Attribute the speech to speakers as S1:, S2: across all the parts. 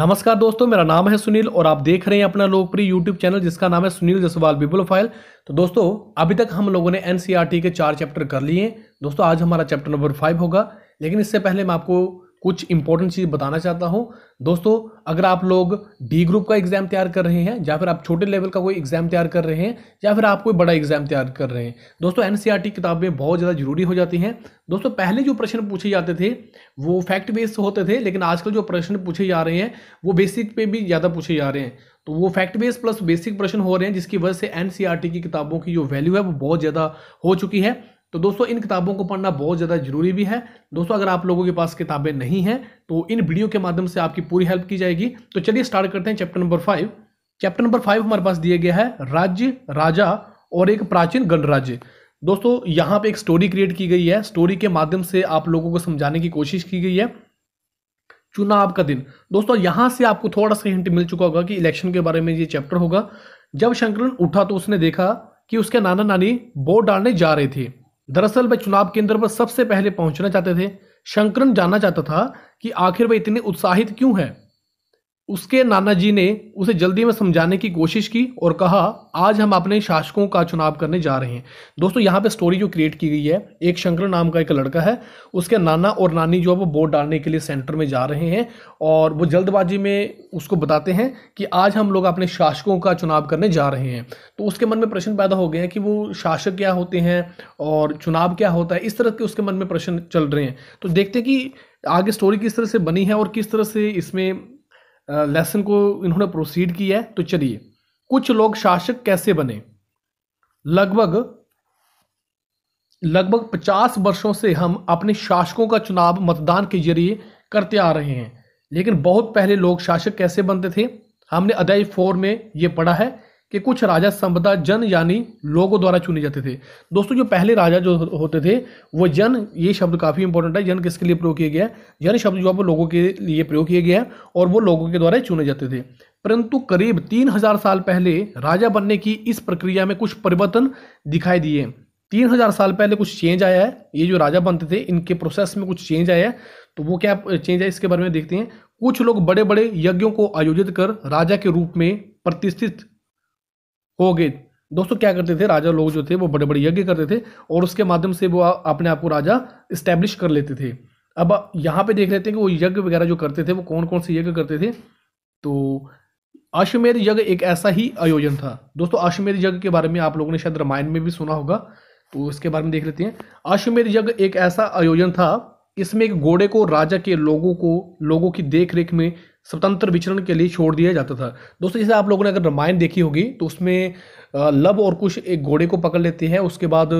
S1: नमस्कार दोस्तों मेरा नाम है सुनील और आप देख रहे हैं अपना लोकप्रिय यूट्यूब चैनल जिसका नाम है सुनील जसवाल बिबुल फाइल तो दोस्तों अभी तक हम लोगों ने एनसीईआरटी e के चार चैप्टर कर लिए हैं दोस्तों आज हमारा चैप्टर नंबर फाइव होगा लेकिन इससे पहले मैं आपको कुछ इंपॉर्टेंट चीज़ बताना चाहता हूँ दोस्तों अगर आप लोग डी ग्रुप का एग्जाम तैयार कर रहे हैं या फिर आप छोटे लेवल का कोई एग्जाम तैयार कर रहे हैं या फिर आप कोई बड़ा एग्जाम तैयार कर रहे हैं दोस्तों एनसीईआरटी e किताबें बहुत ज़्यादा जरूरी हो जाती हैं दोस्तों पहले जो प्रश्न पूछे जाते थे वो फैक्ट बेस्ड होते थे लेकिन आजकल जो प्रश्न पूछे जा रहे हैं वो बेसिक पे भी ज़्यादा पूछे जा रहे हैं तो वो फैक्ट बेस्ड प्लस बेसिक प्रश्न हो रहे हैं जिसकी वजह से एनसीईआरटी e की किताबों की जो वैल्यू है वो बहुत ज़्यादा हो चुकी है तो दोस्तों इन किताबों को पढ़ना बहुत ज़्यादा जरूरी भी है दोस्तों अगर आप लोगों के पास किताबें नहीं हैं तो इन वीडियो के माध्यम से आपकी पूरी हेल्प की जाएगी तो चलिए स्टार्ट करते हैं chapter number five chapter number five हमारे पास दिया गया है राज्य राजा और एक प्राचीन गणराज्य दोस्तों यहाँ पे एक स्टोरी क्रिएट की गई है स्टोरी के माध्यम से आप लोगों को समझाने की कोशिश की गई है चुनाव का दिन दोस्तों यहाँ से आपको थोड़ा सा हिंट मिल चुका होगा कि इलेक्शन के बारे में ये चैप्टर होगा जब शंकरन उठा तो उसने देखा कि उसके नाना नानी वोट डालने जा रहे थे दरअसल वह चुनाव केंद्र पर सबसे पहले पहुंचना चाहते थे शंकरन जानना चाहता था कि आखिर वह इतने उत्साहित क्यों हैं उसके नाना जी ने उसे जल्दी में समझाने की कोशिश की और कहा आज हम अपने शासकों का चुनाव करने जा रहे हैं दोस्तों यहाँ पे स्टोरी जो क्रिएट की गई है एक शंकर नाम का एक लड़का है उसके नाना और नानी जो है वो वोट डालने के लिए सेंटर में जा रहे हैं और वो जल्दबाजी में उसको बताते हैं कि आज हम लोग अपने शासकों का चुनाव करने जा रहे हैं तो उसके मन में प्रश्न पैदा हो गए हैं कि वो शासक क्या होते हैं और चुनाव क्या होता है इस तरह के उसके मन में प्रश्न चल रहे हैं तो देखते हैं कि आगे स्टोरी किस तरह से बनी है और किस तरह से इसमें लेसन को इन्होंने प्रोसीड किया है तो चलिए कुछ लोग शासक कैसे बने लगभग लगभग पचास वर्षों से हम अपने शासकों का चुनाव मतदान के जरिए करते आ रहे हैं लेकिन बहुत पहले लोग शासक कैसे बनते थे हमने अध्याय फोर में ये पढ़ा है कि कुछ राजा संपदा जन यानी लोगों द्वारा चुने जाते थे दोस्तों जो पहले राजा जो होते थे वो जन ये शब्द काफ़ी इंपॉर्टेंट है जन किसके लिए प्रयोग किया गया जन शब्द जो वो लोगों के लिए प्रयोग किया गया है और वो लोगों के द्वारा चुने जाते थे परंतु करीब तीन हजार साल पहले राजा बनने की इस प्रक्रिया में कुछ परिवर्तन दिखाई दिए तीन हजार साल पहले कुछ चेंज आया है ये जो राजा बनते थे इनके प्रोसेस में कुछ चेंज आया है तो वो क्या चेंज है इसके बारे में देखते हैं कुछ लोग बड़े बड़े यज्ञों को आयोजित कर राजा के रूप में प्रतिष्ठित हो गए दोस्तों क्या करते थे राजा लोग जो थे वो बड़े बड़े यज्ञ करते थे और उसके माध्यम से वो अपने आप को राजा इस्टेब्लिश कर लेते थे अब यहाँ पे देख लेते हैं कि वो यज्ञ वगैरह जो करते थे वो कौन कौन से यज्ञ करते थे तो अश्वमेध यज्ञ एक ऐसा ही आयोजन था दोस्तों अश्वमेध यज्ञ के बारे में आप लोगों ने शायद रामायण में भी सुना होगा तो इसके बारे में देख लेते हैं अश्वमेध यज्ञ एक ऐसा आयोजन था इसमें एक घोड़े को राजा के लोगों को लोगों की देख रेख में स्वतंत्र विचरण के लिए छोड़ दिया जाता था दोस्तों जैसे आप लोगों ने अगर रामायण देखी होगी तो उसमें लव और कुश एक घोड़े को पकड़ लेते हैं उसके बाद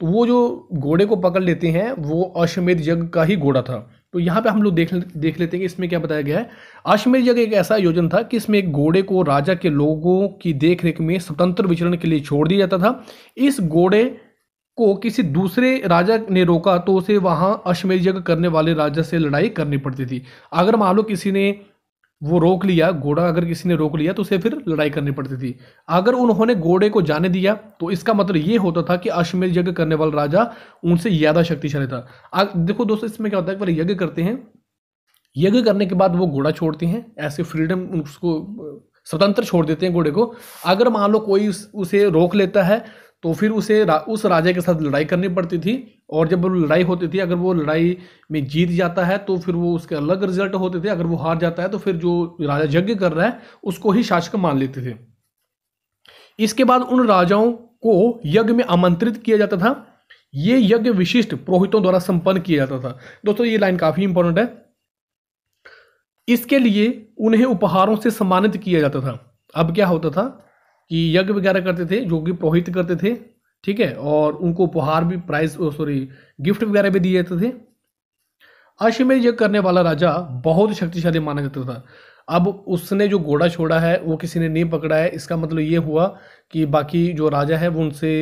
S1: तो वो जो घोड़े को पकड़ लेते हैं वो अश्वमेध यज्ञ का ही घोड़ा था तो यहाँ पे हम लोग देख देख लेते हैं कि इसमें क्या बताया गया है अश्वमेध यज्ञ एक ऐसा योजन था कि इसमें एक घोड़े को राजा के लोगों की देख में स्वतंत्र विचरण के लिए छोड़ दिया जाता था इस घोड़े को किसी दूसरे राजा ने रोका तो उसे वहाँ अश्वमेध यज्ञ करने वाले राजा से लड़ाई करनी पड़ती थी अगर मान लो किसी ने वो रोक लिया घोड़ा अगर किसी ने रोक लिया तो उसे फिर लड़ाई करनी पड़ती थी अगर उन्होंने घोड़े को जाने दिया तो इसका मतलब ये होता था कि अश्वमेध यज्ञ करने वाला राजा उनसे ज़्यादा शक्तिशाली था अब देखो दोस्तों इसमें क्या होता है कि यज्ञ करते हैं यज्ञ करने के बाद वो घोड़ा छोड़ते हैं ऐसे फ्रीडम उसको स्वतंत्र छोड़ देते हैं घोड़े को अगर मान लो कोई उसे रोक लेता है तो फिर उसे रा, उस राजा के साथ लड़ाई करनी पड़ती थी और जब लड़ाई होती थी अगर वो लड़ाई में जीत जाता है तो फिर वो उसके अलग रिजल्ट होते थे अगर वो हार जाता है तो फिर जो राजा यज्ञ कर रहा है उसको ही शासक मान लेते थे इसके बाद उन राजाओं को यज्ञ में आमंत्रित किया जाता था ये यज्ञ विशिष्ट पुरोहितों द्वारा संपन्न किया जाता था दोस्तों ये लाइन काफ़ी इंपॉर्टेंट है इसके लिए उन्हें उपहारों से सम्मानित किया जाता था अब क्या होता था कि यज्ञ वगैरह करते थे जो कि पुरोहित करते थे ठीक है और उनको उपहार भी प्राइज सॉरी गिफ्ट वगैरह भी दिए जाते थे अश्वमेध यज्ञ करने वाला राजा बहुत शक्तिशाली माना जाता था अब उसने जो घोड़ा छोड़ा है वो किसी ने नहीं पकड़ा है इसका मतलब ये हुआ कि बाकी जो राजा है वो उनसे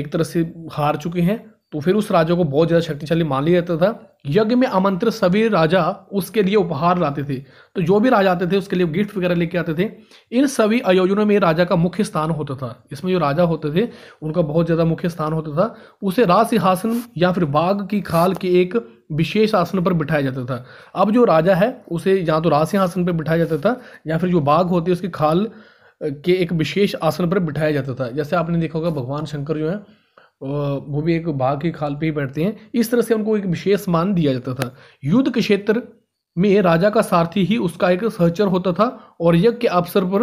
S1: एक तरह से हार चुके हैं तो फिर उस राजा को बहुत ज़्यादा शक्तिशाली मान लिया जाता था यज्ञ में आमंत्रित सभी राजा उसके लिए उपहार लाते थे तो जो भी राजा आते थे उसके लिए गिफ्ट वगैरह लेके आते थे इन सभी आयोजनों में राजा का मुख्य स्थान होता था इसमें जो राजा होते थे उनका बहुत ज़्यादा मुख्य स्थान होता था उसे राज सिंहासन या फिर बाघ की खाल के एक विशेष आसन पर बिठाया जाता था अब जो राजा है उसे या तो राज सिंहासन पर बिठाया जाता था या फिर जो बाघ होती है उसकी खाल के एक विशेष आसन पर बिठाया जाता था जैसे आपने देखा होगा भगवान शंकर जो है वो भी एक बाघ की खाल पर ही बैठते हैं इस तरह से उनको एक विशेष मान दिया जाता था युद्ध के क्षेत्र में राजा का सारथी ही उसका एक सहचर होता था और यज्ञ के अवसर पर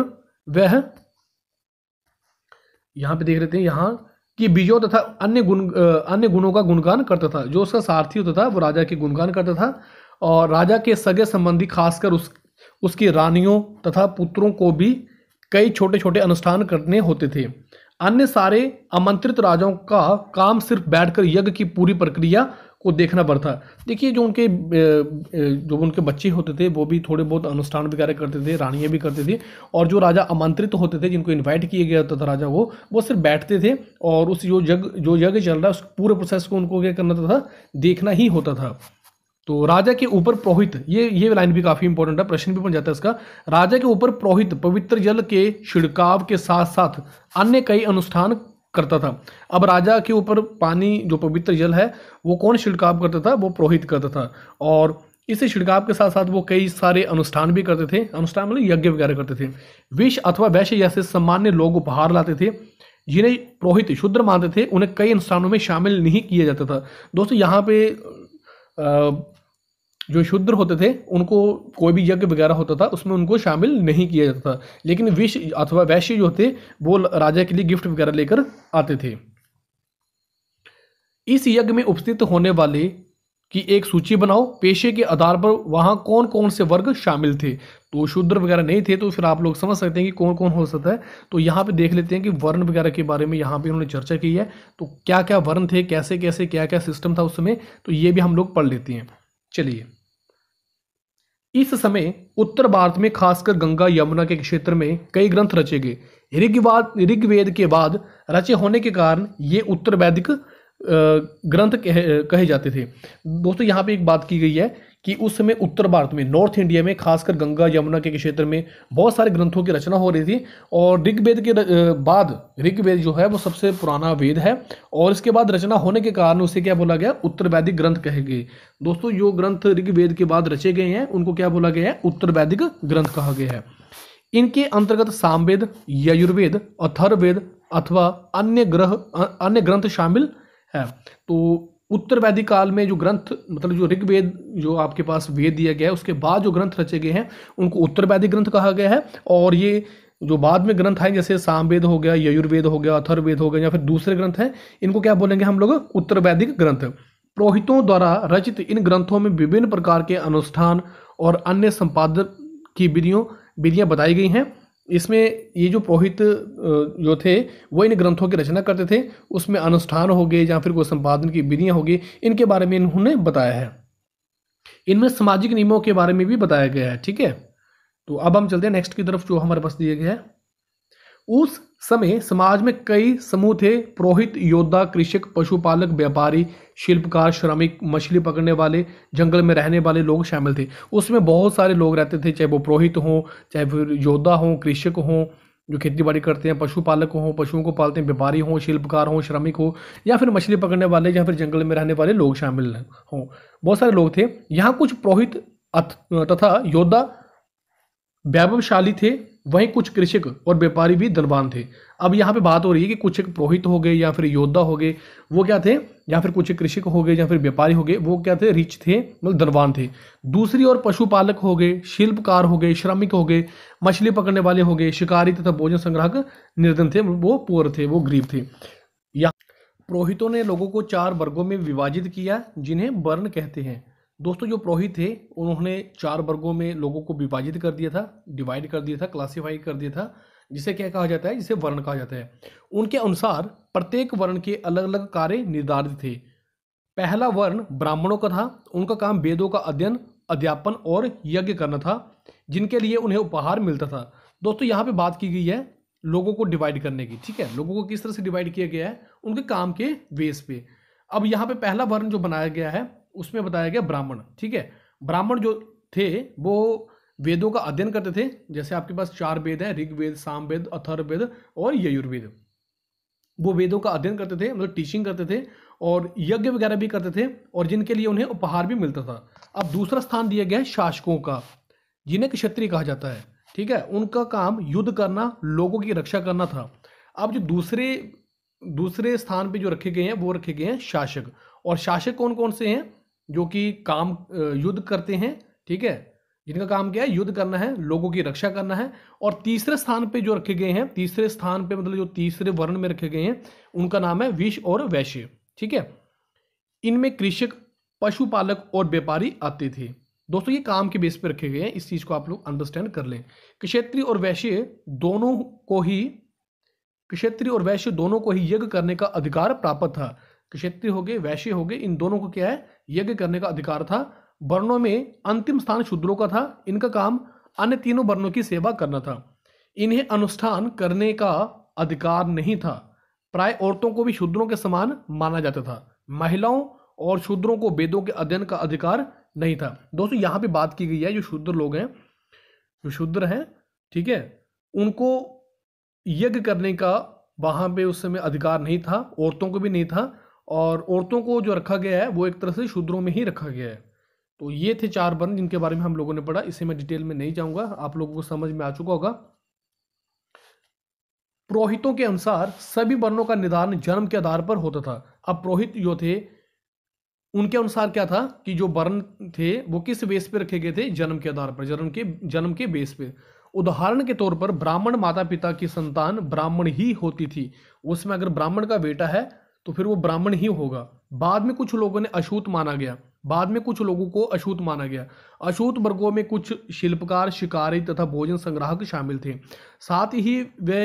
S1: वह यहाँ पे देख लेते हैं यहाँ कि बीजों तथा अन्य गुण अन्य गुणों का गुणगान करता था जो उसका सारथी होता था वो राजा के गुणगान करता था और राजा के सगे संबंधी खासकर उस उसकी रानियों तथा पुत्रों को भी कई छोटे छोटे अनुष्ठान करने होते थे अन्य सारे आमंत्रित राजाओं का काम सिर्फ बैठकर यज्ञ की पूरी प्रक्रिया को देखना पड़ता देखिए जो उनके जो उनके बच्चे होते थे वो भी थोड़े बहुत अनुष्ठान वगैरह करते थे रानियाँ भी करते थे और जो राजा आमंत्रित होते थे जिनको इनवाइट किया गया होता था राजा वो वो सिर्फ बैठते थे और उस जो यज्ञ जो यज्ञ चल रहा है उस पूरे प्रोसेस को उनको क्या करना था देखना ही होता था तो राजा के ऊपर प्रोहित ये ये लाइन भी काफ़ी इंपॉर्टेंट है प्रश्न भी बन जाता है इसका राजा के ऊपर प्रोहित पवित्र जल के छिड़काव के साथ साथ अन्य कई अनुष्ठान करता था अब राजा के ऊपर पानी जो पवित्र जल है वो कौन छिड़काव करता था वो प्रोहित करता था और इसी छिड़काव के साथ साथ वो कई सारे अनुष्ठान भी करते थे अनुष्ठान मतलब यज्ञ वगैरह करते थे विष अथवा वैश्य जैसे सामान्य लोग उपहार लाते थे जिन्हें प्रोहित शुद्र मानते थे उन्हें कई अनुष्ठानों में शामिल नहीं किया जाता था दोस्तों यहाँ पे जो शूद्र होते थे उनको कोई भी यज्ञ वगैरह होता था उसमें उनको शामिल नहीं किया जाता था लेकिन विश अथवा वैश्य जो थे वो राजा के लिए गिफ्ट वगैरह लेकर आते थे इस यज्ञ में उपस्थित होने वाले की एक सूची बनाओ पेशे के आधार पर वहाँ कौन कौन से वर्ग शामिल थे तो शूद्र वगैरह नहीं थे तो फिर आप लोग समझ सकते हैं कि कौन कौन हो सकता है तो यहाँ पे देख लेते हैं कि वर्ण वगैरह के बारे में यहाँ पे उन्होंने चर्चा की है तो क्या क्या वर्ण थे कैसे कैसे क्या क्या सिस्टम था उस समय तो ये भी हम लोग पढ़ लेते हैं चलिए इस समय उत्तर भारत में खासकर गंगा यमुना के क्षेत्र में कई ग्रंथ रचे गए ऋग्वाद ऋग्वेद के बाद रचे होने के कारण ये उत्तर वैदिक ग्रंथ कहे, कहे जाते थे दोस्तों यहाँ पे एक बात की गई है कि उस समय उत्तर भारत में नॉर्थ इंडिया में खासकर गंगा यमुना के क्षेत्र में बहुत सारे ग्रंथों की रचना हो रही थी और ऋग्वेद के बाद ऋग्वेद जो है वो सबसे पुराना वेद है और इसके बाद रचना होने के कारण उसे क्या बोला गया उत्तर वैदिक ग्रंथ कहे गए दोस्तों जो ग्रंथ ऋग्वेद के बाद रचे गए हैं उनको क्या बोला गया है उत्तर वैदिक ग्रंथ कहा गया है इनके अंतर्गत सामवेद यजुर्वेद अथर्वेद अथवा अन्य ग्रह अन्य ग्रंथ शामिल है तो उत्तर वैदिक काल में जो ग्रंथ मतलब जो ऋग्वेद जो आपके पास वेद दिया गया है उसके बाद जो ग्रंथ रचे गए हैं उनको उत्तर वैदिक ग्रंथ कहा गया है और ये जो बाद में ग्रंथ हैं जैसे सामवेद हो गया यजुर्वेद हो गया अथर्वेद हो गया या फिर दूसरे ग्रंथ हैं इनको क्या बोलेंगे हम लोग उत्तर वैदिक ग्रंथ पुरोहितों द्वारा रचित इन ग्रंथों में विभिन्न प्रकार के अनुष्ठान और अन्य संपादन की विधियों विधियाँ बताई गई हैं इसमें ये जो पोहित जो थे वो इन ग्रंथों की रचना करते थे उसमें अनुष्ठान हो गए या फिर कोई संपादन की विधियाँ हो गई इनके बारे में इन्होंने बताया है इनमें सामाजिक नियमों के बारे में भी बताया गया है ठीक है तो अब हम चलते हैं नेक्स्ट की तरफ जो हमारे पास दिए गए हैं उस समय समाज में कई समूह थे पुरोहित योद्धा कृषक पशुपालक व्यापारी शिल्पकार श्रमिक मछली पकड़ने वाले जंगल में रहने वाले लोग शामिल थे उसमें बहुत सारे लोग रहते थे चाहे वो पुरोहित हों चाहे फिर योद्धा हों कृषक हों जो खेती बाड़ी करते हैं पशुपालक हों पशुओं को पालते हैं व्यापारी हों शिल्पकार हों श्रमिक हो या फिर मछली पकड़ने वाले या फिर जंगल में रहने वाले लोग शामिल हों बहुत सारे लोग थे यहाँ कुछ पुरोहित तथा योद्धा वैभवशाली थे वहीं कुछ कृषक और व्यापारी भी धनवान थे अब यहाँ पे बात हो रही है कि कुछ एक पुरोहित हो गए या फिर योद्धा हो गए वो क्या थे या फिर कुछ कृषक हो गए या फिर व्यापारी हो गए वो क्या थे रिच थे मतलब धनवान थे दूसरी ओर पशुपालक हो गए शिल्पकार हो गए श्रमिक हो गए मछली पकड़ने वाले हो गए शिकारी तथा भोजन संग्राहक निर्धन थे वो पुअर थे वो गरीब थे या पुरोहितों ने लोगों को चार वर्गों में विभाजित किया जिन्हें वर्ण कहते हैं दोस्तों जो प्रोहित थे उन्होंने चार वर्गों में लोगों को विभाजित कर दिया था डिवाइड कर दिया था क्लासीफाई कर दिया था जिसे क्या कहा जाता है जिसे वर्ण कहा जाता है उनके अनुसार प्रत्येक वर्ण के अलग अलग कार्य निर्धारित थे पहला वर्ण ब्राह्मणों का था उनका काम वेदों का अध्ययन अध्यापन और यज्ञ करना था जिनके लिए उन्हें उपहार मिलता था दोस्तों यहाँ पे बात की गई है लोगों को डिवाइड करने की ठीक है लोगों को किस तरह से डिवाइड किया गया है उनके काम के बेस पे अब यहाँ पे पहला वर्ण जो बनाया गया है उसमें बताया गया ब्राह्मण ठीक है ब्राह्मण जो थे वो वेदों का अध्ययन करते थे जैसे आपके पास चार वेद हैं ऋग्वेद सामवेद अथर्वेद और यजुर्वेद वो वेदों का अध्ययन करते थे मतलब टीचिंग करते थे और यज्ञ वगैरह भी करते थे और जिनके लिए उन्हें उपहार भी मिलता था अब दूसरा स्थान दिया गया है शासकों का जिन्हें क्षत्रिय कहा जाता है ठीक है उनका काम युद्ध करना लोगों की रक्षा करना था अब जो दूसरे दूसरे स्थान पे जो रखे गए हैं वो रखे गए हैं शासक और शासक कौन कौन से हैं जो कि काम युद्ध करते हैं ठीक है जिनका काम क्या है युद्ध करना है लोगों की रक्षा करना है और तीसरे स्थान पे जो रखे गए हैं तीसरे स्थान पे मतलब जो तीसरे वर्ण में रखे गए हैं उनका नाम है विष और वैश्य ठीक है इनमें कृषक पशुपालक और व्यापारी आते थे दोस्तों ये काम के बेस पर रखे गए हैं इस चीज़ को आप लोग अंडरस्टैंड कर लें क्षेत्रीय और वैश्य दोनों को ही क्षेत्रीय और वैश्य दोनों को ही यज्ञ करने का अधिकार प्राप्त था क्षेत्रीय हो गए वैश्य हो गए इन दोनों को क्या है यज्ञ करने का अधिकार था वर्णों में अंतिम स्थान शूद्रों का था इनका काम अन्य तीनों वर्णों की सेवा करना था इन्हें अनुष्ठान करने का अधिकार नहीं था प्राय औरतों को भी शूद्रों के समान माना जाता था महिलाओं और शूद्रों को वेदों के अध्ययन का अधिकार नहीं था दोस्तों यहाँ पे बात की गई है जो शूद्र लोग हैं जो शूद्र हैं ठीक है उनको यज्ञ करने का वहाँ पे उस समय अधिकार नहीं था औरतों को भी नहीं था और औरतों को जो रखा गया है वो एक तरह से शूद्रों में ही रखा गया है तो ये थे चार वर्ण जिनके बारे में हम लोगों ने पढ़ा इसे मैं डिटेल में नहीं जाऊंगा आप लोगों को समझ में आ चुका होगा पुरोहितों के अनुसार सभी वर्णों का निदान जन्म के आधार पर होता था अब पुरोहित जो थे उनके अनुसार क्या था कि जो वर्ण थे वो किस बेस पे रखे गए थे जन्म के आधार पर जन्म के जन्म के बेस पे उदाहरण के तौर पर ब्राह्मण माता पिता की संतान ब्राह्मण ही होती थी उसमें अगर ब्राह्मण का बेटा है तो फिर वो ब्राह्मण ही होगा बाद में कुछ लोगों ने अछूत माना गया बाद में कुछ लोगों को अशूत माना गया अशूत वर्गों में कुछ शिल्पकार शिकारी तथा भोजन संग्राहक शामिल थे साथ ही वे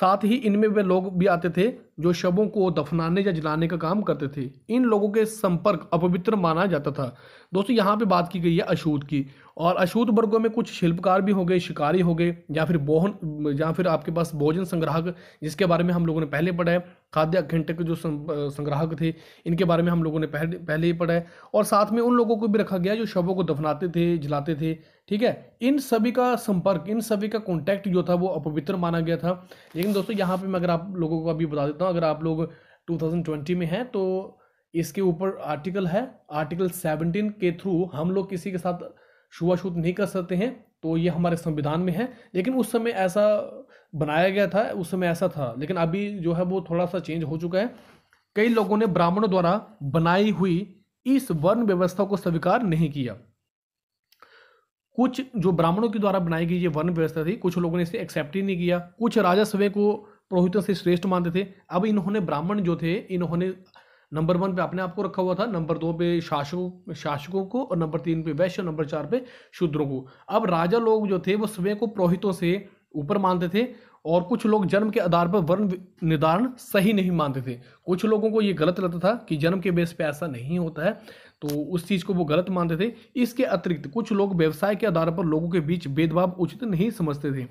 S1: साथ ही इनमें वे लोग भी आते थे जो शवों को दफनाने या जलाने का काम करते थे इन लोगों के संपर्क अपवित्र माना जाता था दोस्तों यहाँ पे बात की गई है अशूत की और अशूत वर्गों में कुछ शिल्पकार भी हो गए शिकारी हो गए या फिर बोहन या फिर आपके पास भोजन संग्राहक जिसके बारे में हम लोगों ने पहले पढ़ा है खाद्य के जो संग्राहक थे इनके बारे में हम लोगों ने पहले पहले ही पढ़ा है और साथ में उन लोगों को भी रखा गया जो शवों को दफनाते थे जलाते थे ठीक है इन सभी का संपर्क इन सभी का कॉन्टैक्ट जो था वो अपवित्र माना गया था लेकिन दोस्तों यहाँ पर मैं अगर आप लोगों को अभी बता देता हूँ हूँ अगर आप लोग 2020 में हैं तो इसके ऊपर आर्टिकल है आर्टिकल 17 के थ्रू हम लोग किसी के साथ छुआछूत नहीं कर सकते हैं तो ये हमारे संविधान में है लेकिन उस समय ऐसा बनाया गया था उस समय ऐसा था लेकिन अभी जो है वो थोड़ा सा चेंज हो चुका है कई लोगों ने ब्राह्मणों द्वारा बनाई हुई इस वर्ण व्यवस्था को स्वीकार नहीं किया कुछ जो ब्राह्मणों के द्वारा बनाई गई ये वर्ण व्यवस्था थी कुछ लोगों ने इसे एक्सेप्ट ही नहीं किया कुछ राजस्व को पुरोहितों से श्रेष्ठ मानते थे अब इन्होंने ब्राह्मण जो थे इन्होंने नंबर वन पे अपने आप को रखा हुआ था नंबर दो पे शासकों शासकों को और नंबर तीन पे वैश्य नंबर चार पे शूद्रों को अब राजा लोग जो थे वो स्वयं को पुरोहितों से ऊपर मानते थे और कुछ लोग जन्म के आधार पर वर्ण निर्धारण सही नहीं मानते थे कुछ लोगों को ये गलत लगता था कि जन्म के बेस पे ऐसा नहीं होता है तो उस चीज़ को वो गलत मानते थे इसके अतिरिक्त कुछ लोग व्यवसाय के आधार पर लोगों के बीच भेदभाव उचित नहीं समझते थे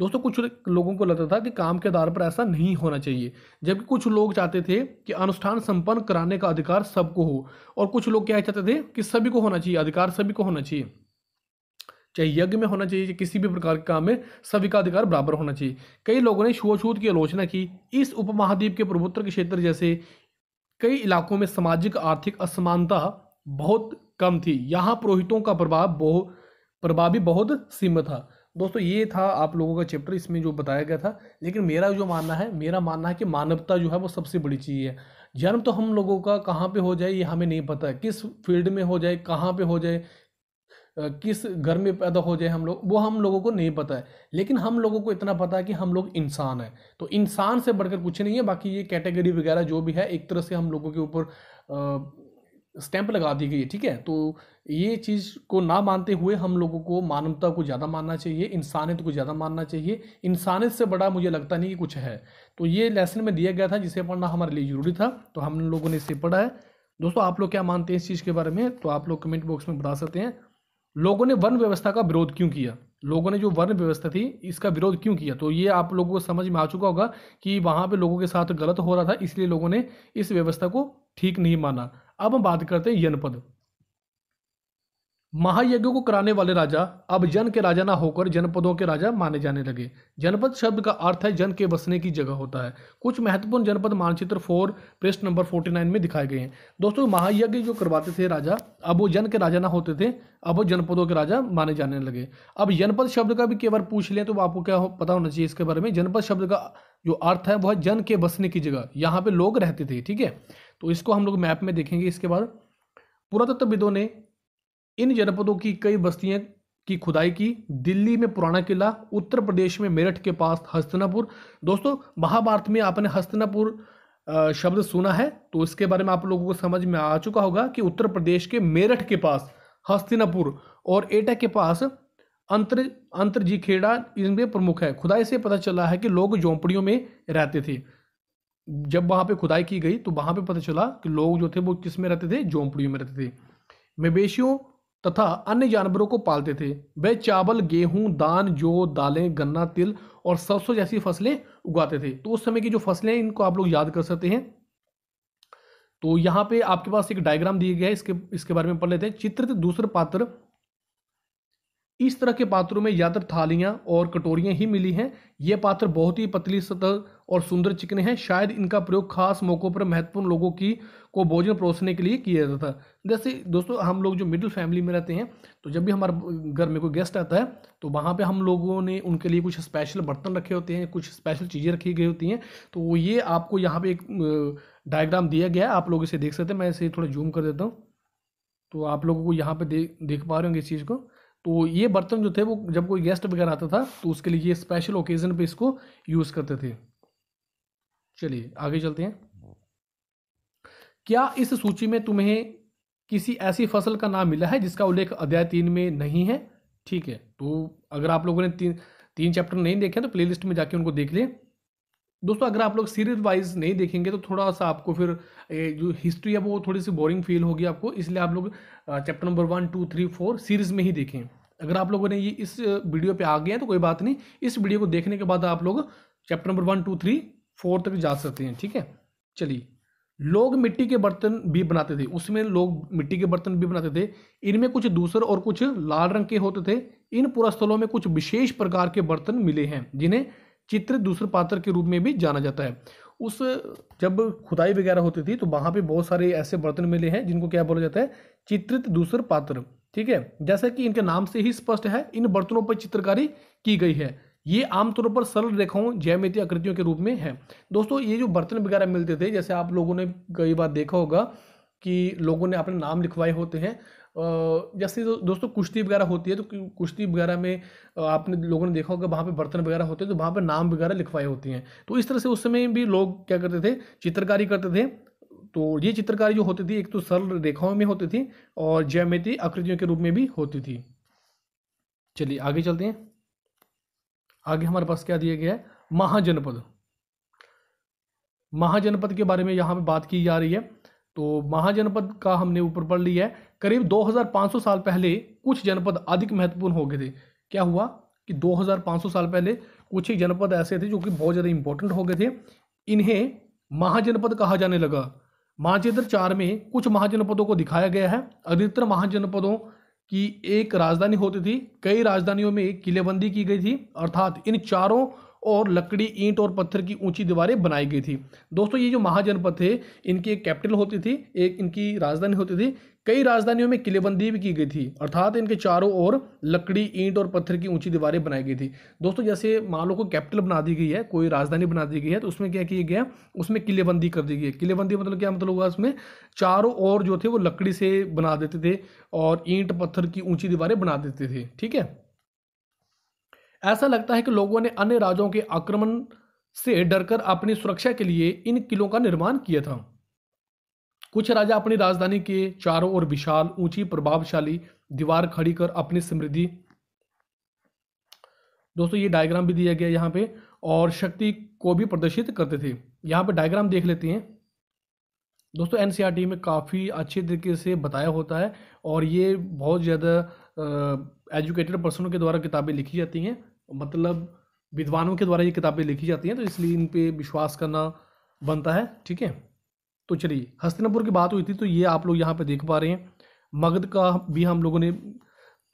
S1: दोस्तों कुछ लोगों को लगता था कि काम के आधार पर ऐसा नहीं होना चाहिए जबकि कुछ लोग चाहते थे कि अनुष्ठान संपन्न कराने का अधिकार सबको हो और कुछ लोग क्या चाहते थे कि सभी को होना चाहिए अधिकार सभी को होना चाहिए चाहे यज्ञ में होना चाहिए किसी भी प्रकार के काम में सभी का अधिकार बराबर होना चाहिए कई लोगों ने छुआछूत की आलोचना की इस उपमहाद्वीप के पूर्वोत्तर के क्षेत्र जैसे कई इलाकों में सामाजिक आर्थिक असमानता बहुत कम थी यहाँ पुरोहितों का प्रभाव बहुत प्रभाव भी बहुत सीमित था दोस्तों ये था आप लोगों का चैप्टर इसमें जो बताया गया था लेकिन मेरा जो मानना है मेरा मानना है कि मानवता जो है वो सबसे बड़ी चीज़ है जन्म तो हम लोगों का कहाँ पे हो जाए ये हमें नहीं पता है किस फील्ड में हो जाए कहाँ पे हो जाए किस घर में पैदा हो जाए हम लोग वो हम लोगों को नहीं पता है लेकिन हम लोगों को इतना पता है कि हम लोग इंसान हैं तो इंसान से बढ़कर कुछ नहीं है बाकी ये कैटेगरी वगैरह जो भी है एक तरह से हम लोगों के ऊपर स्टैंप लगा दी गई है ठीक है तो ये चीज़ को ना मानते हुए हम लोगों को मानवता को ज़्यादा मानना चाहिए इंसानियत को ज़्यादा मानना चाहिए इंसानियत से बड़ा मुझे लगता नहीं कि कुछ है तो ये लेसन में दिया गया था जिसे पढ़ना हमारे लिए ज़रूरी था तो हम लोगों ने इसे पढ़ा है दोस्तों आप लोग क्या मानते हैं इस चीज़ के बारे में तो आप लोग कमेंट बॉक्स में बता सकते हैं लोगों ने वर्ण व्यवस्था का विरोध क्यों किया लोगों ने जो वर्ण व्यवस्था थी इसका विरोध क्यों किया तो ये आप लोगों को समझ में आ चुका होगा कि वहाँ पे लोगों के साथ गलत हो रहा था इसलिए लोगों ने इस व्यवस्था को ठीक नहीं माना अब हम बात करते हैं जनपद महायज्ञ को कराने वाले राजा अब जन के राजा ना होकर जनपदों के राजा माने जाने लगे जनपद शब्द का अर्थ है जन के बसने की जगह होता है कुछ महत्वपूर्ण जनपद मानचित्र फोर पृष्ठ नंबर फोर्टी नाइन में दिखाए गए हैं दोस्तों महायज्ञ जो करवाते थे राजा अब वो जन के राजा ना होते थे अब वो जनपदों के राजा माने जाने लगे अब जनपद शब्द का भी कई बार पूछ लें तो आपको क्या हो, पता होना चाहिए इसके बारे में जनपद शब्द का जो अर्थ है वह जन के बसने की जगह यहाँ पे लोग रहते थे ठीक है तो इसको हम लोग मैप में देखेंगे इसके बाद पुरातत्वविदों ने इन जनपदों की कई बस्तियां की खुदाई की दिल्ली में पुराना किला उत्तर प्रदेश में मेरठ के पास हस्तनापुर दोस्तों महाभारत में आपने हस्तनापुर शब्द सुना है तो इसके बारे में आप लोगों को समझ में आ चुका होगा कि उत्तर प्रदेश के मेरठ के पास हस्तिनापुर और एटा के पास अंतर अंतर जी खेड़ा इनमें प्रमुख है खुदाई से पता चला है कि लोग झोंपड़ियों में रहते थे जब वहाँ पे खुदाई की गई तो वहाँ पे पता चला कि लोग जो थे वो किस में रहते थे झोंपड़ियों में रहते थे मवेशियों तथा अन्य जानवरों को पालते थे वे चावल गेहूं दान जो दालें गन्ना तिल और सरसों जैसी फसलें उगाते थे तो उस समय की जो फसलें इनको आप लोग याद कर सकते हैं तो यहाँ पे आपके पास एक डायग्राम दिया गया है इसके इसके बारे में पढ़ लेते हैं चित्रित दूसरे पात्र इस तरह के पात्रों में ज़्यादातर थालियाँ और कटोरियाँ ही मिली हैं ये पात्र बहुत ही पतली सतह और सुंदर चिकने हैं शायद इनका प्रयोग खास मौक़ों पर महत्वपूर्ण लोगों की को भोजन परोसने के लिए किया जाता था जैसे दोस्तों हम लोग जो मिडिल फैमिली में रहते हैं तो जब भी हमारे घर में कोई गेस्ट आता है तो वहाँ पे हम लोगों ने उनके लिए कुछ स्पेशल बर्तन रखे होते हैं कुछ स्पेशल चीज़ें रखी गई होती हैं तो वो ये आपको यहाँ पर एक डायग्राम दिया गया है आप लोग इसे देख सकते हैं मैं इसे थोड़ा जूम कर देता हूँ तो आप लोगों को यहाँ पर देख पा रहे होंगे इस चीज़ को तो ये बर्तन जो थे वो जब कोई गेस्ट वगैरह आता था तो उसके लिए ये स्पेशल ओकेज़न पे इसको यूज़ करते थे चलिए आगे चलते हैं क्या इस सूची में तुम्हें किसी ऐसी फसल का नाम मिला है जिसका उल्लेख अध्याय तीन में नहीं है ठीक है तो अगर आप लोगों ने तीन तीन चैप्टर नहीं देखे तो प्लेलिस्ट में जाके उनको देख लें दोस्तों अगर आप लोग सीरीज वाइज नहीं देखेंगे तो थोड़ा सा आपको फिर जो हिस्ट्री है वो थोड़ी सी बोरिंग फील होगी आपको इसलिए आप लोग chapter number one two three four series में ही देखें अगर आप लोगों ने ये इस वीडियो पे आ गए हैं तो कोई बात नहीं इस वीडियो को देखने के बाद आप लोग chapter number one two three four तक जा सकते हैं ठीक है चलिए लोग मिट्टी के बर्तन भी बनाते थे उसमें लोग मिट्टी के बर्तन भी बनाते थे इनमें कुछ दूसर और कुछ लाल रंग के होते थे इन पुरस्थलों में कुछ विशेष प्रकार के बर्तन मिले हैं जिन्हें चित्र दूसरे पात्र के रूप में भी जाना जाता है उस जब खुदाई वगैरह होती थी तो वहाँ पे बहुत सारे ऐसे बर्तन मिले हैं जिनको क्या बोला जाता है चित्रित दूसर पात्र ठीक है जैसा कि इनके नाम से ही स्पष्ट है इन बर्तनों पर चित्रकारी की गई है ये आमतौर पर सरल रेखाओं जयमित आकृतियों के रूप में है दोस्तों ये जो बर्तन वगैरह मिलते थे जैसे आप लोगों ने कई बार देखा होगा कि लोगों ने अपने नाम लिखवाए होते हैं जैसे दो, दोस्तों कुश्ती वगैरह होती है तो कुश्ती वगैरह में आपने लोगों ने देखा होगा वहाँ पे बर्तन वगैरह होते हैं तो वहाँ पे नाम वगैरह लिखवाए होती हैं तो इस तरह से उस समय भी लोग क्या करते थे चित्रकारी करते थे तो ये चित्रकारी जो होती थी एक तो सरल रेखाओं में होती थी और ज्यामिति आकृतियों के रूप में भी होती थी चलिए आगे चलते हैं आगे हमारे पास क्या दिया गया है महाजनपद महाजनपद के बारे में यहाँ पे बात की जा रही है तो महाजनपद का हमने ऊपर पढ़ लिया है करीब 2500 साल पहले कुछ जनपद अधिक महत्वपूर्ण हो गए थे क्या हुआ कि 2500 साल पहले कुछ ही जनपद ऐसे थे जो कि बहुत ज़्यादा इंपॉर्टेंट हो गए थे इन्हें महाजनपद कहा जाने लगा मानचित्र चार में कुछ महाजनपदों को दिखाया गया है अधिकतर महाजनपदों की एक राजधानी होती थी कई राजधानियों में किलेबंदी की गई थी अर्थात इन चारों और लकड़ी ईंट और पत्थर की ऊंची दीवारें बनाई गई थी दोस्तों ये जो महाजनपद थे इनकी एक कैपिटल होती थी एक इनकी राजधानी होती थी कई राजधानियों में किलेबंदी भी की गई थी अर्थात इनके चारों ओर लकड़ी ईंट और पत्थर की ऊंची दीवारें बनाई गई थी दोस्तों जैसे मान लो को कैपिटल बना दी गई है कोई राजधानी बना दी गई है तो उसमें क्या किया गया उसमें किलेबंदी कर दी गई है किलेबंदी मतलब क्या मतलब हुआ उसमें चारों ओर जो थे वो लकड़ी से बना देते थे और ईंट पत्थर की ऊँची दीवारें बना देते थे ठीक है ऐसा लगता है कि लोगों ने अन्य राज्यों के आक्रमण से डरकर अपनी सुरक्षा के लिए इन किलों का निर्माण किया था कुछ राजा अपनी राजधानी के चारों ओर विशाल ऊंची प्रभावशाली दीवार खड़ी कर अपनी समृद्धि दोस्तों ये डायग्राम भी दिया गया यहाँ पे और शक्ति को भी प्रदर्शित करते थे यहाँ पे डायग्राम देख लेते हैं दोस्तों एन e में काफ़ी अच्छे तरीके से बताया होता है और ये बहुत ज़्यादा एजुकेटेड पर्सनों के द्वारा किताबें लिखी जाती हैं मतलब विद्वानों के द्वारा ये किताबें लिखी जाती हैं तो इसलिए इन पर विश्वास करना बनता है ठीक है तो चलिए हस्तिनापुर की बात हुई थी तो ये आप लोग यहाँ पे देख पा रहे हैं मगध का भी हम लोगों ने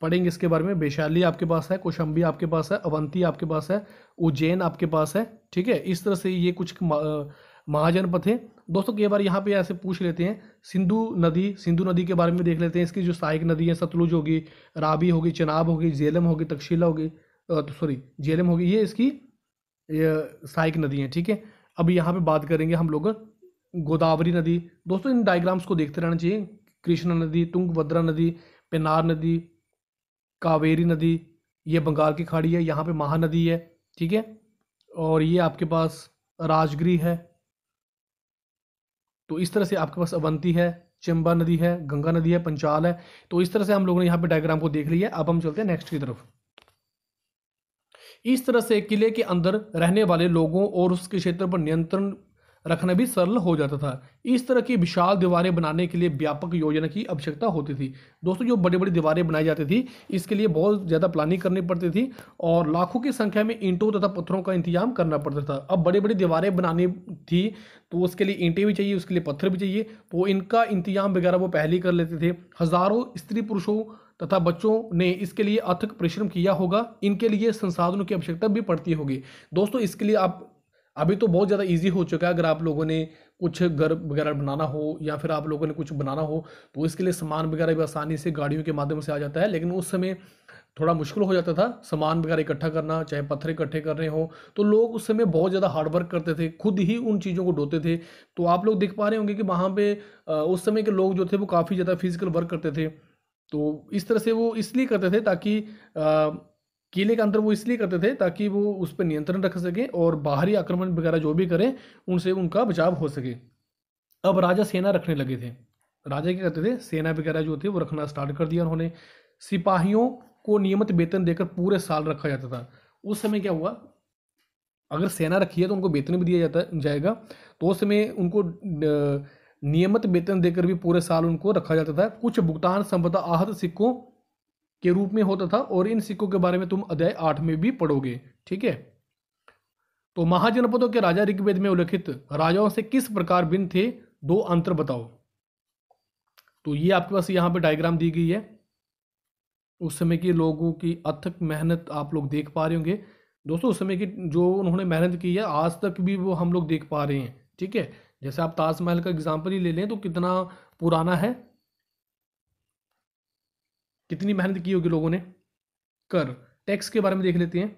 S1: पढ़ेंगे इसके बारे में वैशाली आपके पास है कोशंबी आपके पास है अवंती आपके पास है उज्जैन आपके पास है ठीक है इस तरह से ये कुछ महाजनपथ हैं दोस्तों कई बार यहाँ पे ऐसे पूछ लेते हैं सिंधु नदी सिंधु नदी के बारे में देख लेते हैं इसकी जो सहायक नदी है सतलुज होगी राबी होगी चनाब होगी झेलम होगी तक्षशिला होगी तो सॉरी जेलम होगी ये इसकी सहायक नदी है ठीक है अब यहाँ पे बात करेंगे हम लोग गोदावरी नदी दोस्तों इन डायग्राम्स को देखते रहना चाहिए कृष्णा नदी तुंगभद्रा नदी पेनार नदी कावेरी नदी ये बंगाल की खाड़ी है यहाँ पे महानदी है ठीक है और ये आपके पास राजगिरी है तो इस तरह से आपके पास अवंती है चंबा नदी है गंगा नदी है पंचाल है तो इस तरह से हम लोगों ने यहाँ पे डायग्राम को देख लिया अब हम चलते हैं नेक्स्ट की तरफ इस तरह से किले के अंदर रहने वाले लोगों और उसके क्षेत्र पर नियंत्रण रखना भी सरल हो जाता था इस तरह की विशाल दीवारें बनाने के लिए व्यापक योजना की आवश्यकता होती थी दोस्तों जो बड़ी बड़ी दीवारें बनाई जाती थी इसके लिए बहुत ज़्यादा प्लानिंग करनी पड़ती थी और लाखों की संख्या में ईंटों तथा पत्थरों का इंतजाम करना पड़ता था अब बड़ी बड़ी दीवारें बनानी थी तो उसके लिए ईंटें भी चाहिए उसके लिए पत्थर भी चाहिए तो इनका इंतजाम वगैरह वो पहले ही कर लेते थे हज़ारों स्त्री पुरुषों तथा बच्चों ने इसके लिए अथक परिश्रम किया होगा इनके लिए संसाधनों की आवश्यकता भी पड़ती होगी दोस्तों इसके लिए आप अभी तो बहुत ज़्यादा इजी हो चुका है अगर आप लोगों ने कुछ घर वगैरह बनाना हो या फिर आप लोगों ने कुछ बनाना हो तो इसके लिए सामान वगैरह भी आसानी से गाड़ियों के माध्यम से आ जाता है लेकिन उस समय थोड़ा मुश्किल हो जाता था सामान वगैरह इकट्ठा करना चाहे पत्थर इकट्ठे करने हो तो लोग उस समय बहुत ज़्यादा हार्डवर्क करते थे खुद ही उन चीज़ों को ढोते थे तो आप लोग देख पा रहे होंगे कि वहाँ पर उस समय के लोग जो थे वो काफ़ी ज़्यादा फिजिकल वर्क करते थे तो इस तरह से वो इसलिए करते थे ताकि किले का अंतर वो इसलिए करते थे ताकि वो उस पर नियंत्रण रख सकें और बाहरी आक्रमण वगैरह जो भी करें उनसे उनका बचाव हो सके अब राजा सेना रखने लगे थे राजा क्या करते थे सेना वगैरह जो थी वो रखना स्टार्ट कर दिया उन्होंने सिपाहियों को नियमित वेतन देकर पूरे साल रखा जाता था उस समय क्या हुआ अगर सेना रखी है तो उनको वेतन भी दिया जाता जाएगा तो उस समय उनको नियमित वेतन देकर भी पूरे साल उनको रखा जाता था कुछ भुगतान संपदा आहत सिक्कों के रूप में होता था और इन सिक्कों के बारे में तुम अध्याय आठ में भी पढ़ोगे ठीक है तो महाजनपदों के राजा ऋग्वेद में उल्लेखित राजाओं से किस प्रकार भिन्न थे दो अंतर बताओ तो ये आपके पास यहाँ पे डायग्राम दी गई है उस समय के लोगों की अथक मेहनत आप लोग देख पा रहे होंगे दोस्तों उस समय की जो उन्होंने मेहनत की है आज तक भी वो हम लोग देख पा रहे हैं ठीक है जैसे आप ताजमहल का एग्जाम्पल ही ले लें तो कितना पुराना है कितनी मेहनत की होगी लोगों ने कर टैक्स के बारे में देख लेते हैं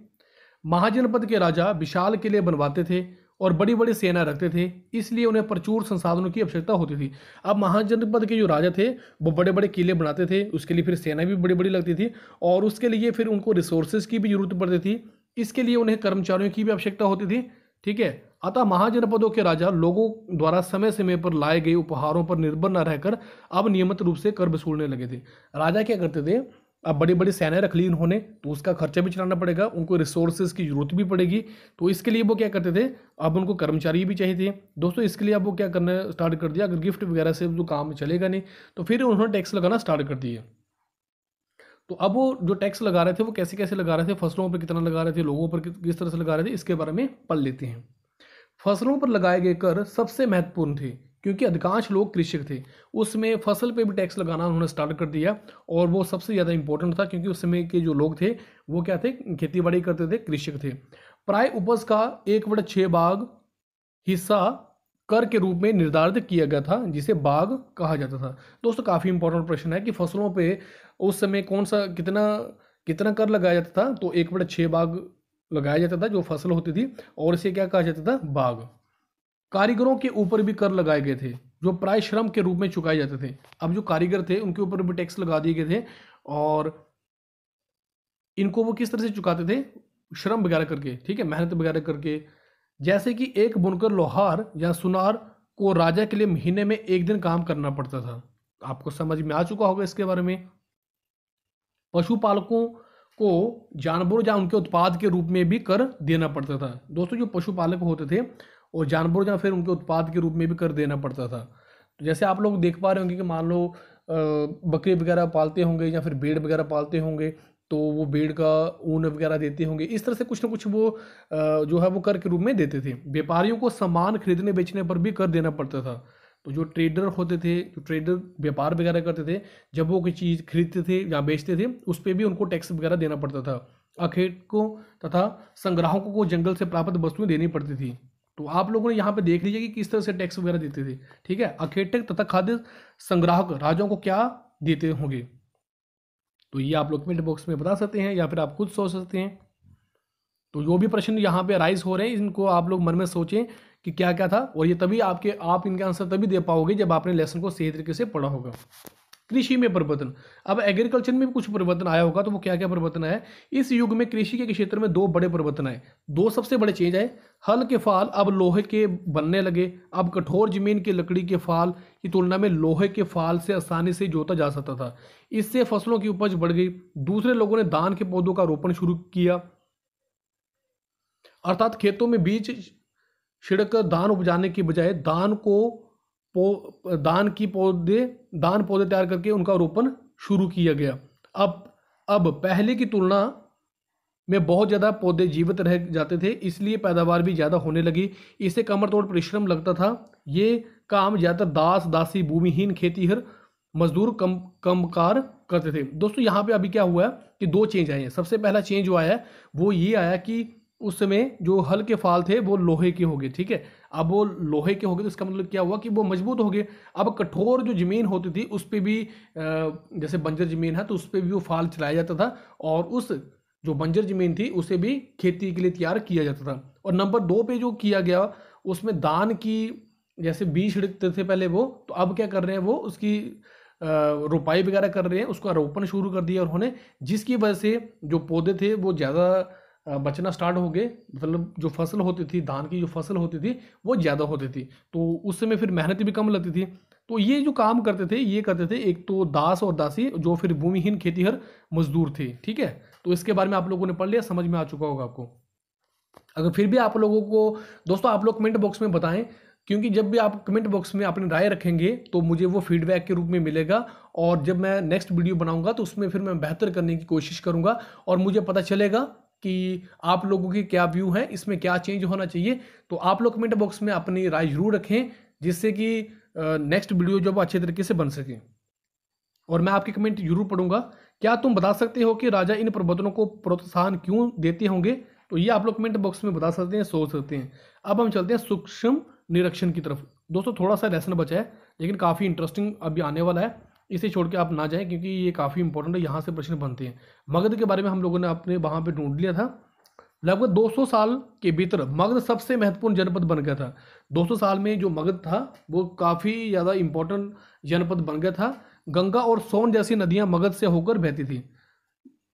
S1: महाजनपद के राजा विशाल किले बनवाते थे और बड़ी बड़ी सेना रखते थे इसलिए उन्हें प्रचुर संसाधनों की आवश्यकता होती थी अब महाजनपद के जो राजा थे वो बड़े बड़े किले बनाते थे उसके लिए फिर सेना भी बड़ी बड़ी लगती थी और उसके लिए फिर उनको रिसोर्सेज की भी जरूरत पड़ती थी इसके लिए उन्हें कर्मचारियों की भी आवश्यकता होती थी ठीक है अतः महाजनपदों के राजा लोगों द्वारा समय समय पर लाए गए उपहारों पर निर्भर न रहकर अब नियमित रूप से कर वसूलने लगे थे राजा क्या करते थे अब बड़ी बड़ी सेनाएं रख ली इन्होंने तो उसका खर्चा भी चलाना पड़ेगा उनको रिसोर्सेज की जरूरत भी पड़ेगी तो इसके लिए वो क्या करते थे अब उनको कर्मचारी भी चाहिए थे दोस्तों इसके लिए अब वो क्या करना स्टार्ट कर दिया अगर गिफ्ट वगैरह से जो तो काम चलेगा नहीं तो फिर उन्होंने टैक्स लगाना स्टार्ट कर दिया तो अब वो जो टैक्स लगा रहे थे वो कैसे कैसे लगा रहे थे फसलों पर कितना लगा रहे थे लोगों पर किस तरह से लगा रहे थे इसके बारे में पढ़ लेते हैं फसलों पर लगाए गए कर सबसे महत्वपूर्ण थे क्योंकि अधिकांश लोग कृषक थे उसमें फसल पे भी टैक्स लगाना उन्होंने स्टार्ट कर दिया और वो सबसे ज़्यादा इंपॉर्टेंट था क्योंकि उस समय के जो लोग थे वो क्या थे खेती बाड़ी करते थे कृषक थे प्राय उपज का एक बटा छः बाघ हिस्सा कर के रूप में निर्धारित किया गया था जिसे बाग कहा जाता था दोस्तों काफ़ी इंपॉर्टेंट प्रश्न है कि फसलों पे उस समय कौन सा कितना कितना कर लगाया जाता था तो एक बटा छः बाग लगाया जाता था जो फसल होती थी और इसे क्या कहा जाता था बाग कारीगरों के ऊपर भी कर लगाए गए थे जो प्राय श्रम के रूप में चुकाए जाते थे अब जो कारीगर थे उनके ऊपर भी टैक्स लगा दिए गए थे और इनको वो किस तरह से चुकाते थे श्रम वगैरह करके ठीक है मेहनत वगैरह करके जैसे कि एक बुनकर लोहार या सुनार को राजा के लिए महीने में एक दिन काम करना पड़ता था आपको समझ में आ चुका होगा इसके बारे में पशुपालकों को जानवरों या उनके उत्पाद के रूप में भी कर देना पड़ता था दोस्तों जो पशुपालक होते थे और जानवरों या फिर उनके उत्पाद के रूप में भी कर देना पड़ता था तो जैसे आप लोग देख पा रहे होंगे कि मान लो बकरी वगैरह पालते होंगे या फिर भेड़ वगैरह पालते होंगे तो वो भेड़ का ऊन वगैरह देते होंगे इस तरह से कुछ ना कुछ वो जो है वो कर के रूप में देते थे व्यापारियों को सामान खरीदने बेचने पर भी कर देना पड़ता था तो जो ट्रेडर होते थे जो ट्रेडर व्यापार वगैरह करते थे जब वो कोई चीज़ खरीदते थे या बेचते थे उस पर भी उनको टैक्स वगैरह देना पड़ता था अखेटकों तथा संग्राहकों को जंगल से प्राप्त वस्तुएं देनी पड़ती थी तो आप लोगों ने यहाँ पे देख लीजिए कि किस तरह से टैक्स वगैरह देते थे ठीक है अखेटक तथा खाद्य संग्राहक राजाओं को क्या देते होंगे तो ये आप लोग कमेंट बॉक्स में बता सकते हैं या फिर आप खुद सोच सकते हैं तो जो भी प्रश्न यहाँ पे राइज हो रहे हैं इनको आप लोग मन में सोचें कि क्या क्या था और ये तभी आपके आप इनके आंसर तभी दे पाओगे जब आपने लेसन को सही तरीके से पढ़ा होगा कृषि में परिवर्तन अब एग्रीकल्चर में भी कुछ परिवर्तन आया होगा तो वो क्या क्या परिवर्तन आया इस युग में कृषि के क्षेत्र में दो बड़े परिवर्तन आए दो सबसे बड़े चेंज आए हल के फाल अब लोहे के बनने लगे अब कठोर जमीन के लकड़ी के फाल की तुलना में लोहे के फाल से आसानी से जोता जा सकता था इससे फसलों की उपज बढ़ गई दूसरे लोगों ने धान के पौधों का रोपण शुरू किया अर्थात खेतों में बीज छिड़क धान उपजाने की बजाय धान को पो धान की पौधे धान पौधे तैयार करके उनका रोपण शुरू किया गया अब अब पहले की तुलना में बहुत ज़्यादा पौधे जीवित रह जाते थे इसलिए पैदावार भी ज़्यादा होने लगी इसे कमर तोड़ परिश्रम लगता था ये काम ज़्यादातर दास दासी भूमिहीन खेतीहर मजदूर कम कमकार करते थे दोस्तों यहाँ पे अभी क्या हुआ है कि दो चेंज आए हैं सबसे पहला चेंज जो आया है वो ये आया कि उस समय जो हल के फाल थे वो लोहे के हो गए ठीक है अब वो लोहे के हो गए तो इसका मतलब क्या हुआ कि वो मजबूत हो गए अब कठोर जो ज़मीन होती थी उस पर भी जैसे बंजर ज़मीन है तो उस पर भी वो फाल चलाया जाता था और उस जो बंजर ज़मीन थी उसे भी खेती के लिए तैयार किया जाता था और नंबर दो पे जो किया गया उसमें दान की जैसे बीज छिड़कते थे पहले वो तो अब क्या कर रहे हैं वो उसकी रोपाई वगैरह कर रहे हैं उसका रोपण शुरू कर दिया उन्होंने जिसकी वजह से जो पौधे थे वो ज़्यादा बचना स्टार्ट हो गए मतलब जो फसल होती थी धान की जो फसल होती थी वो ज़्यादा होती थी तो उस समय फिर मेहनत भी कम लगती थी तो ये जो काम करते थे ये करते थे एक तो दास और दासी जो फिर भूमिहीन खेतीहर मजदूर थे ठीक है तो इसके बारे में आप लोगों ने पढ़ लिया समझ में आ चुका होगा आपको अगर फिर भी आप लोगों को दोस्तों आप लोग कमेंट बॉक्स में बताएं क्योंकि जब भी आप कमेंट बॉक्स में अपनी राय रखेंगे तो मुझे वो फीडबैक के रूप में मिलेगा और जब मैं नेक्स्ट वीडियो बनाऊंगा तो उसमें फिर मैं बेहतर करने की कोशिश करूंगा और मुझे पता चलेगा कि आप लोगों की क्या व्यू है इसमें क्या चेंज होना चाहिए तो आप लोग कमेंट बॉक्स में अपनी राय जरूर रखें जिससे कि नेक्स्ट वीडियो जो अच्छे तरीके से बन सके और मैं आपके कमेंट जरूर पढ़ूंगा क्या तुम बता सकते हो कि राजा इन प्रबंधनों को प्रोत्साहन क्यों देते होंगे तो ये आप लोग कमेंट बॉक्स में बता सकते हैं सोच सकते हैं अब हम चलते हैं सूक्ष्म निरीक्षण की तरफ दोस्तों थोड़ा सा लेसन बचा है लेकिन काफ़ी इंटरेस्टिंग अभी आने वाला है इसे छोड़ के आप ना जाएं क्योंकि ये काफ़ी इंपॉर्टेंट है यहाँ से प्रश्न बनते हैं मगध के बारे में हम लोगों ने अपने वहाँ पे ढूंढ लिया था लगभग 200 साल के भीतर मगध सबसे महत्वपूर्ण जनपद बन गया था 200 साल में जो मगध था वो काफ़ी ज़्यादा इंपॉर्टेंट जनपद बन गया था गंगा और सोन जैसी नदियाँ मगध से होकर बहती थी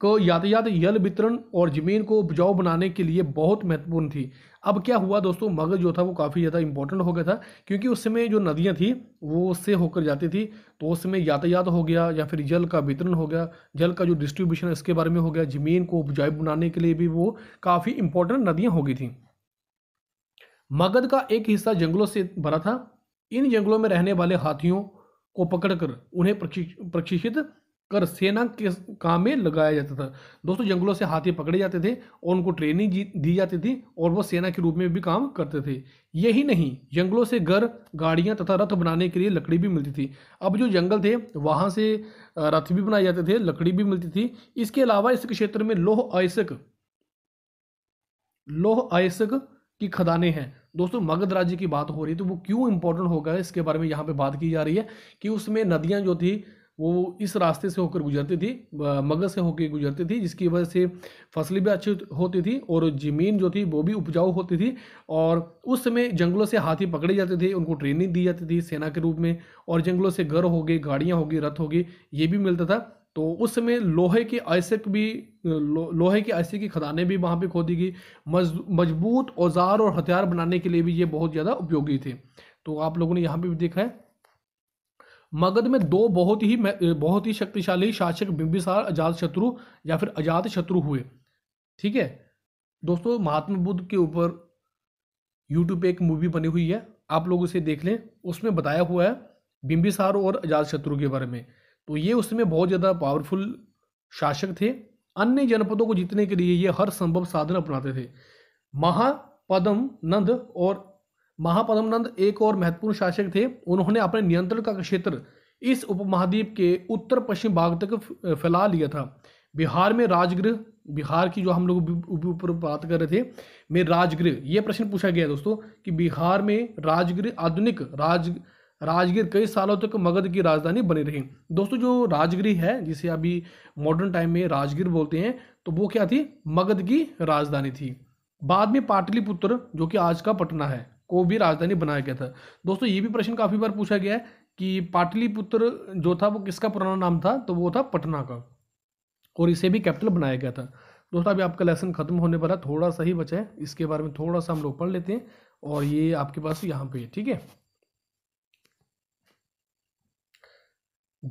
S1: को यातायात जल वितरण और ज़मीन को उपजाऊ बनाने के लिए बहुत महत्वपूर्ण थी अब क्या हुआ दोस्तों मगध जो था वो काफ़ी ज़्यादा इंपॉर्टेंट हो गया था क्योंकि उस समय जो नदियाँ थी वो उससे होकर जाती थी तो उस समय यातायात हो गया या फिर जल का वितरण हो गया जल का जो डिस्ट्रीब्यूशन इसके बारे में हो गया ज़मीन को उपजाऊ बनाने के लिए भी वो काफ़ी इंपॉर्टेंट नदियाँ हो गई थी मगध का एक हिस्सा जंगलों से भरा था इन जंगलों में रहने वाले हाथियों को पकड़कर उन्हें प्रशिक्षित कर सेना के काम में लगाया जाता था दोस्तों जंगलों से हाथी पकड़े जाते थे और उनको ट्रेनिंग दी जाती थी और वो सेना के रूप में भी काम करते थे यही नहीं जंगलों से घर गाड़ियां तथा रथ बनाने के लिए लकड़ी भी मिलती थी अब जो जंगल थे वहां से रथ भी बनाए जाते थे लकड़ी भी मिलती थी इसके अलावा इस क्षेत्र में लोह आयसक लोह आयसक की खदाने हैं दोस्तों मगध राज्य की बात हो रही है तो वो क्यों इंपॉर्टेंट होगा इसके बारे में यहाँ पे बात की जा रही है कि उसमें नदियां जो थी वो इस रास्ते से होकर गुजरती थी मगध से होकर गुजरती थी जिसकी वजह से फसलें भी अच्छी होती थी और ज़मीन जो थी वो भी उपजाऊ होती थी और उस समय जंगलों से हाथी पकड़े जाते थे उनको ट्रेनिंग दी जाती थी सेना के रूप में और जंगलों से घर हो गए गाड़ियाँ होगी रथ होगी ये भी मिलता था तो उस समय लोहे के आयसक भी लो, लोहे के आयसे की खदानें भी वहाँ पर खोदी गई मजबूत औजार और हथियार बनाने के लिए भी ये बहुत ज़्यादा उपयोगी थे तो आप लोगों ने यहाँ पर भी देखा है मगध में दो बहुत ही बहुत ही शक्तिशाली शासक बिंबिसार अजात शत्रु या फिर अजात शत्रु हुए ठीक है दोस्तों महात्मा बुद्ध के ऊपर यूट्यूब पे एक मूवी बनी हुई है आप लोग उसे देख लें उसमें बताया हुआ है बिंबिसार और अजात शत्रु के बारे में तो ये उसमें बहुत ज़्यादा पावरफुल शासक थे अन्य जनपदों को जीतने के लिए ये हर संभव साधन अपनाते थे महापदम नंद और महापदमनंद एक और महत्वपूर्ण शासक थे उन्होंने अपने नियंत्रण का क्षेत्र इस उपमहाद्वीप के उत्तर पश्चिम भाग तक फैला लिया था बिहार में राजगृह बिहार की जो हम लोग ऊपर बात कर रहे थे में राजगृह ये प्रश्न पूछा गया दोस्तों कि बिहार में राजगृह आधुनिक राज राजगीर कई सालों तक मगध की राजधानी बनी रही दोस्तों जो राजगिरी है जिसे अभी मॉडर्न टाइम में राजगीर बोलते हैं तो वो क्या थी मगध की राजधानी थी बाद में पाटलिपुत्र जो कि आज का पटना है को भी राजधानी बनाया गया था दोस्तों ये भी प्रश्न काफ़ी बार पूछा गया है कि पाटलिपुत्र जो था वो किसका पुराना नाम था तो वो था पटना का और इसे भी कैपिटल बनाया गया था दोस्तों अभी आपका लेसन खत्म होने वाला थोड़ा सा ही बचा है इसके बारे में थोड़ा सा हम लोग पढ़ लेते हैं और ये आपके पास यहाँ पे ठीक है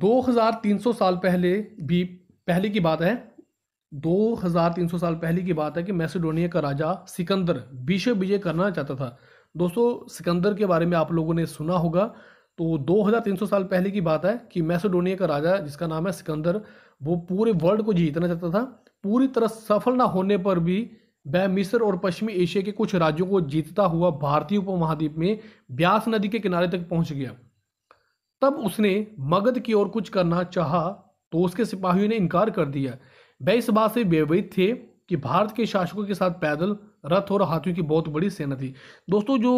S1: 2300 साल पहले भी पहले की बात है 2300 साल पहले की बात है कि मैसेडोनिया का राजा सिकंदर विश्व विजय करना चाहता था दोस्तों सिकंदर के बारे में आप लोगों ने सुना होगा तो 2300 साल पहले की बात है कि मैसेडोनिया का राजा जिसका नाम है सिकंदर वो पूरे वर्ल्ड को जीतना चाहता था पूरी तरह सफल ना होने पर भी वह मिस्र और पश्चिमी एशिया के कुछ राज्यों को जीतता हुआ भारतीय उपमहाद्वीप में ब्यास नदी के किनारे तक पहुंच गया तब उसने मगध की ओर कुछ करना चाहा तो उसके सिपाहियों ने इनकार कर दिया वह इस बात से व्यवहित थे कि भारत के शासकों के साथ पैदल रथ और हाथियों की बहुत बड़ी सेना थी दोस्तों जो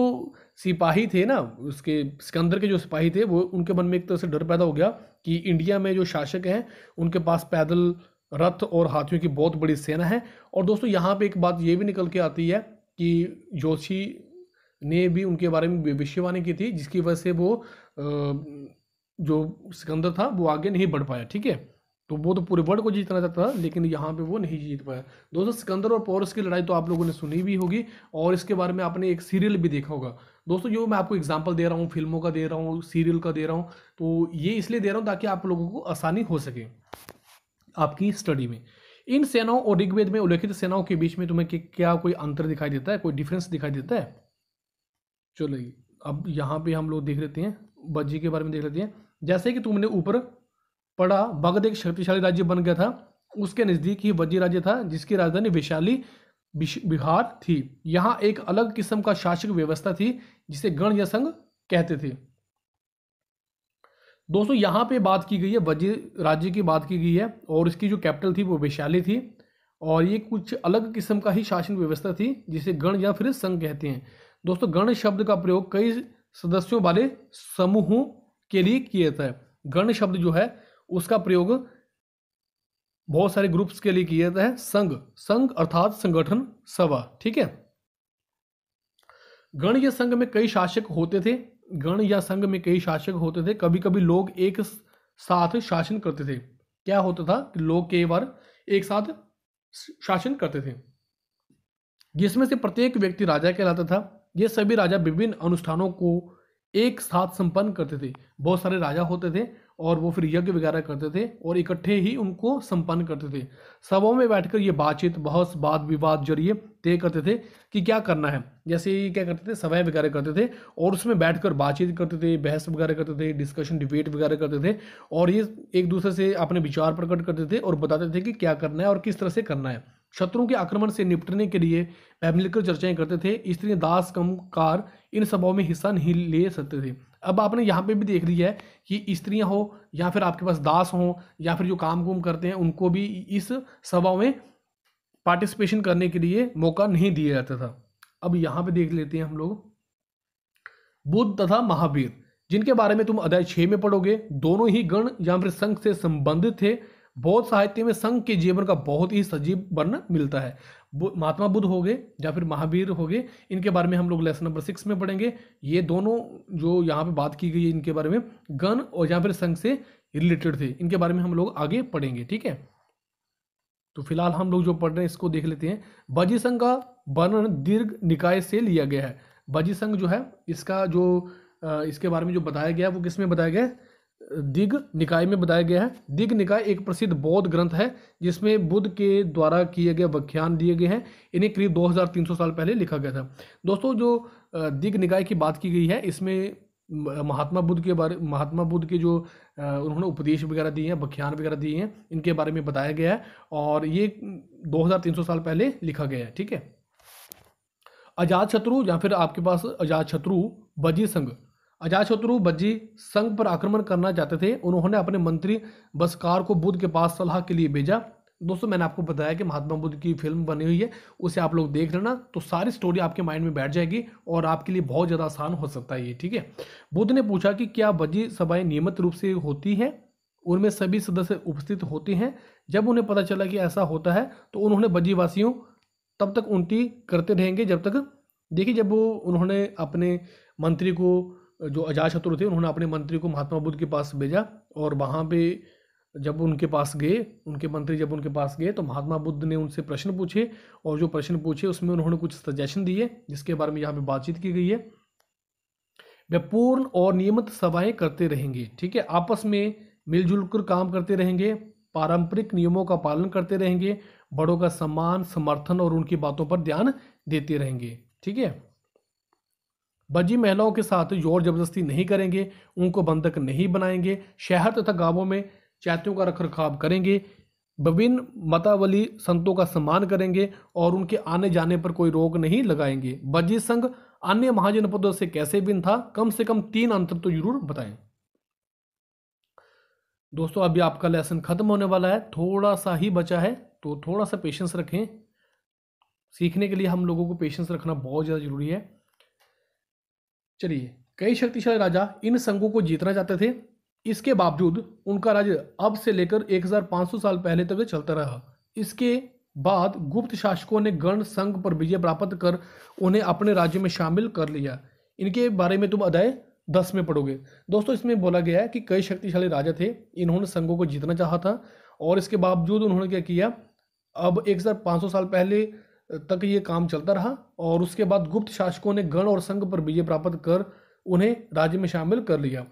S1: सिपाही थे ना उसके सिकंदर के जो सिपाही थे वो उनके मन में एक तरह से डर पैदा हो गया कि इंडिया में जो शासक हैं उनके पास पैदल रथ और हाथियों की बहुत बड़ी सेना है और दोस्तों यहाँ पे एक बात ये भी निकल के आती है कि जोशी ने भी उनके बारे में भविष्यवाणी की थी जिसकी वजह से वो जो सिकंदर था वो आगे नहीं बढ़ पाया ठीक है तो वो तो पूरे वर्ल्ड को जीतना चाहता था लेकिन यहाँ पे वो नहीं जीत पाया दोस्तों सिकंदर और पौरस की लड़ाई तो आप लोगों ने सुनी भी होगी और इसके बारे में आपने एक सीरियल भी देखा होगा दोस्तों जो मैं आपको एग्जाम्पल दे रहा हूँ फिल्मों का दे रहा हूँ सीरियल का दे रहा हूँ तो ये इसलिए दे रहा हूँ ताकि आप लोगों को आसानी हो सके आपकी स्टडी में इन सेनाओं और ऋग्वेद में उल्लेखित सेनाओं के बीच में तुम्हें क्या कोई अंतर दिखाई देता है कोई डिफरेंस दिखाई देता है चलो अब यहाँ पे हम लोग देख लेते हैं बज्जी के बारे में देख लेते हैं जैसे कि तुमने ऊपर पड़ा भगत एक शक्तिशाली राज्य बन गया था उसके नज़दीक ही वजी राज्य था जिसकी राजधानी वैशाली बिहार थी यहाँ एक अलग किस्म का शासक व्यवस्था थी जिसे गण या संघ कहते थे दोस्तों यहाँ पे बात की गई है वजी राज्य की बात की गई है और इसकी जो कैपिटल थी वो वैशाली थी और ये कुछ अलग किस्म का ही शासन व्यवस्था थी जिसे गण या फिर संघ कहते हैं दोस्तों गण शब्द का प्रयोग कई सदस्यों वाले समूहों के लिए किया जाता है गण शब्द जो है उसका प्रयोग बहुत सारे ग्रुप्स के लिए किया जाता है संघ संघ अर्थात संगठन सभा ठीक है गण या संघ में कई शासक होते थे गण या संघ में कई शासक होते थे कभी कभी लोग एक साथ शासन करते थे क्या होता था कि लोग कई बार एक साथ शासन करते थे जिसमें से प्रत्येक व्यक्ति राजा कहलाता था ये सभी राजा विभिन्न अनुष्ठानों को एक साथ संपन्न करते थे बहुत सारे राजा होते थे और वो फिर यज्ञ वगैरह करते थे और इकट्ठे ही उनको संपन्न करते थे सभाओं में बैठकर ये बातचीत बहुत वाद विवाद जरिए तय करते थे कि क्या करना है जैसे क्या करते थे सभाएं वगैरह करते थे और उसमें बैठकर बातचीत करते थे बहस वगैरह करते थे डिस्कशन डिबेट वगैरह करते थे और ये एक दूसरे से अपने विचार प्रकट करते थे और बताते थे कि क्या करना है और किस तरह से करना है शत्रुओं के आक्रमण से निपटने के लिए वह मिलकर चर्चाएं करते थे स्त्री दास कम कार इन सभाओं में हिस्सा नहीं ले सकते थे अब आपने यहाँ पे भी देख लिया है कि स्त्रियाँ हो या फिर आपके पास दास हो या फिर जो काम कुम करते हैं उनको भी इस सभा में पार्टिसिपेशन करने के लिए मौका नहीं दिया जाता था अब यहाँ पे देख लेते हैं हम लोग बुद्ध तथा महावीर जिनके बारे में तुम अध्याय छः में पढ़ोगे दोनों ही गण या फिर संघ से संबंधित थे बौद्ध साहित्य में संघ के जीवन का बहुत ही सजीव वर्ण मिलता है महात्मा बुद्ध हो गए या फिर महावीर हो गए इनके बारे में हम लोग लेसन नंबर सिक्स में पढ़ेंगे ये दोनों जो यहाँ पे बात की गई है इनके बारे में गन और या फिर संघ से रिलेटेड थे इनके बारे में हम लोग आगे पढ़ेंगे ठीक है तो फिलहाल हम लोग जो पढ़ रहे हैं इसको देख लेते हैं बजी संघ का वर्णन दीर्घ निकाय से लिया गया है बजी संघ जो है इसका जो इसके बारे में जो बताया गया है वो किस में बताया गया है दिग निकाय में बताया गया है दिग निकाय एक प्रसिद्ध बौद्ध ग्रंथ है जिसमें बुद्ध के द्वारा किए गए व्याख्यान दिए गए हैं इन्हें करीब 2300 साल पहले लिखा गया था दोस्तों जो दिग निकाय की बात की गई है इसमें महात्मा बुद्ध के बारे महात्मा बुद्ध के जो उन्होंने उपदेश वगैरह दिए हैं व्याख्यान वगैरह दिए हैं इनके बारे में बताया गया है और ये दो साल पहले लिखा गया है ठीक है अजात शत्रु या फिर आपके पास अजात शत्रु बजी संघ अजाशत्रु बज्जी संघ पर आक्रमण करना चाहते थे उन्होंने अपने मंत्री बसकार को बुद्ध के पास सलाह के लिए भेजा दोस्तों मैंने आपको बताया कि महात्मा बुद्ध की फिल्म बनी हुई है उसे आप लोग देख लेना तो सारी स्टोरी आपके माइंड में बैठ जाएगी और आपके लिए बहुत ज़्यादा आसान हो सकता है ये ठीक है बुद्ध ने पूछा कि क्या बज्जी सभाएं नियमित रूप से होती हैं उनमें सभी सदस्य उपस्थित होते हैं जब उन्हें पता चला कि ऐसा होता है तो उन्होंने बज्जीवासियों तब तक उन्नति करते रहेंगे जब तक देखिए जब उन्होंने अपने मंत्री को जो अजात शत्रु थे उन्होंने अपने मंत्री को महात्मा बुद्ध के पास भेजा और वहाँ पे जब उनके पास गए उनके मंत्री जब उनके पास गए तो महात्मा बुद्ध ने उनसे प्रश्न पूछे और जो प्रश्न पूछे उसमें उन्होंने कुछ सजेशन दिए जिसके बारे में यहाँ पे बातचीत की गई है वे पूर्ण और नियमित सभाएं करते रहेंगे ठीक है आपस में मिलजुल कर काम करते रहेंगे पारंपरिक नियमों का पालन करते रहेंगे बड़ों का सम्मान समर्थन और उनकी बातों पर ध्यान देते रहेंगे ठीक है बजी महिलाओं के साथ जोर जबरदस्ती नहीं करेंगे उनको बंधक नहीं बनाएंगे शहर तथा गांवों में चैत्यों का रख रखाव करेंगे विभिन्न मतावली संतों का सम्मान करेंगे और उनके आने जाने पर कोई रोक नहीं लगाएंगे बजी संघ अन्य महाजनपदों से कैसे भिन्न था कम से कम तीन अंतर तो जरूर बताएं दोस्तों अभी आपका लेसन खत्म होने वाला है थोड़ा सा ही बचा है तो थोड़ा सा पेशेंस रखें सीखने के लिए हम लोगों को पेशेंस रखना बहुत ज़्यादा ज़रूरी है चलिए कई शक्तिशाली राजा इन संघों को जीतना चाहते थे इसके बावजूद उनका राज्य अब से लेकर 1500 साल पहले तक चलता रहा इसके बाद गुप्त शासकों ने गण संघ पर विजय प्राप्त कर उन्हें अपने राज्य में शामिल कर लिया इनके बारे में तुम अध्याय दस में पढ़ोगे दोस्तों इसमें बोला गया है कि कई शक्तिशाली राजा थे इन्होंने संघों को जीतना चाहा था और इसके बावजूद उन्होंने क्या किया अब एक साल पहले तक ये काम चलता रहा और उसके बाद गुप्त शासकों ने गण और संघ पर विजय प्राप्त कर उन्हें राज्य में शामिल कर लिया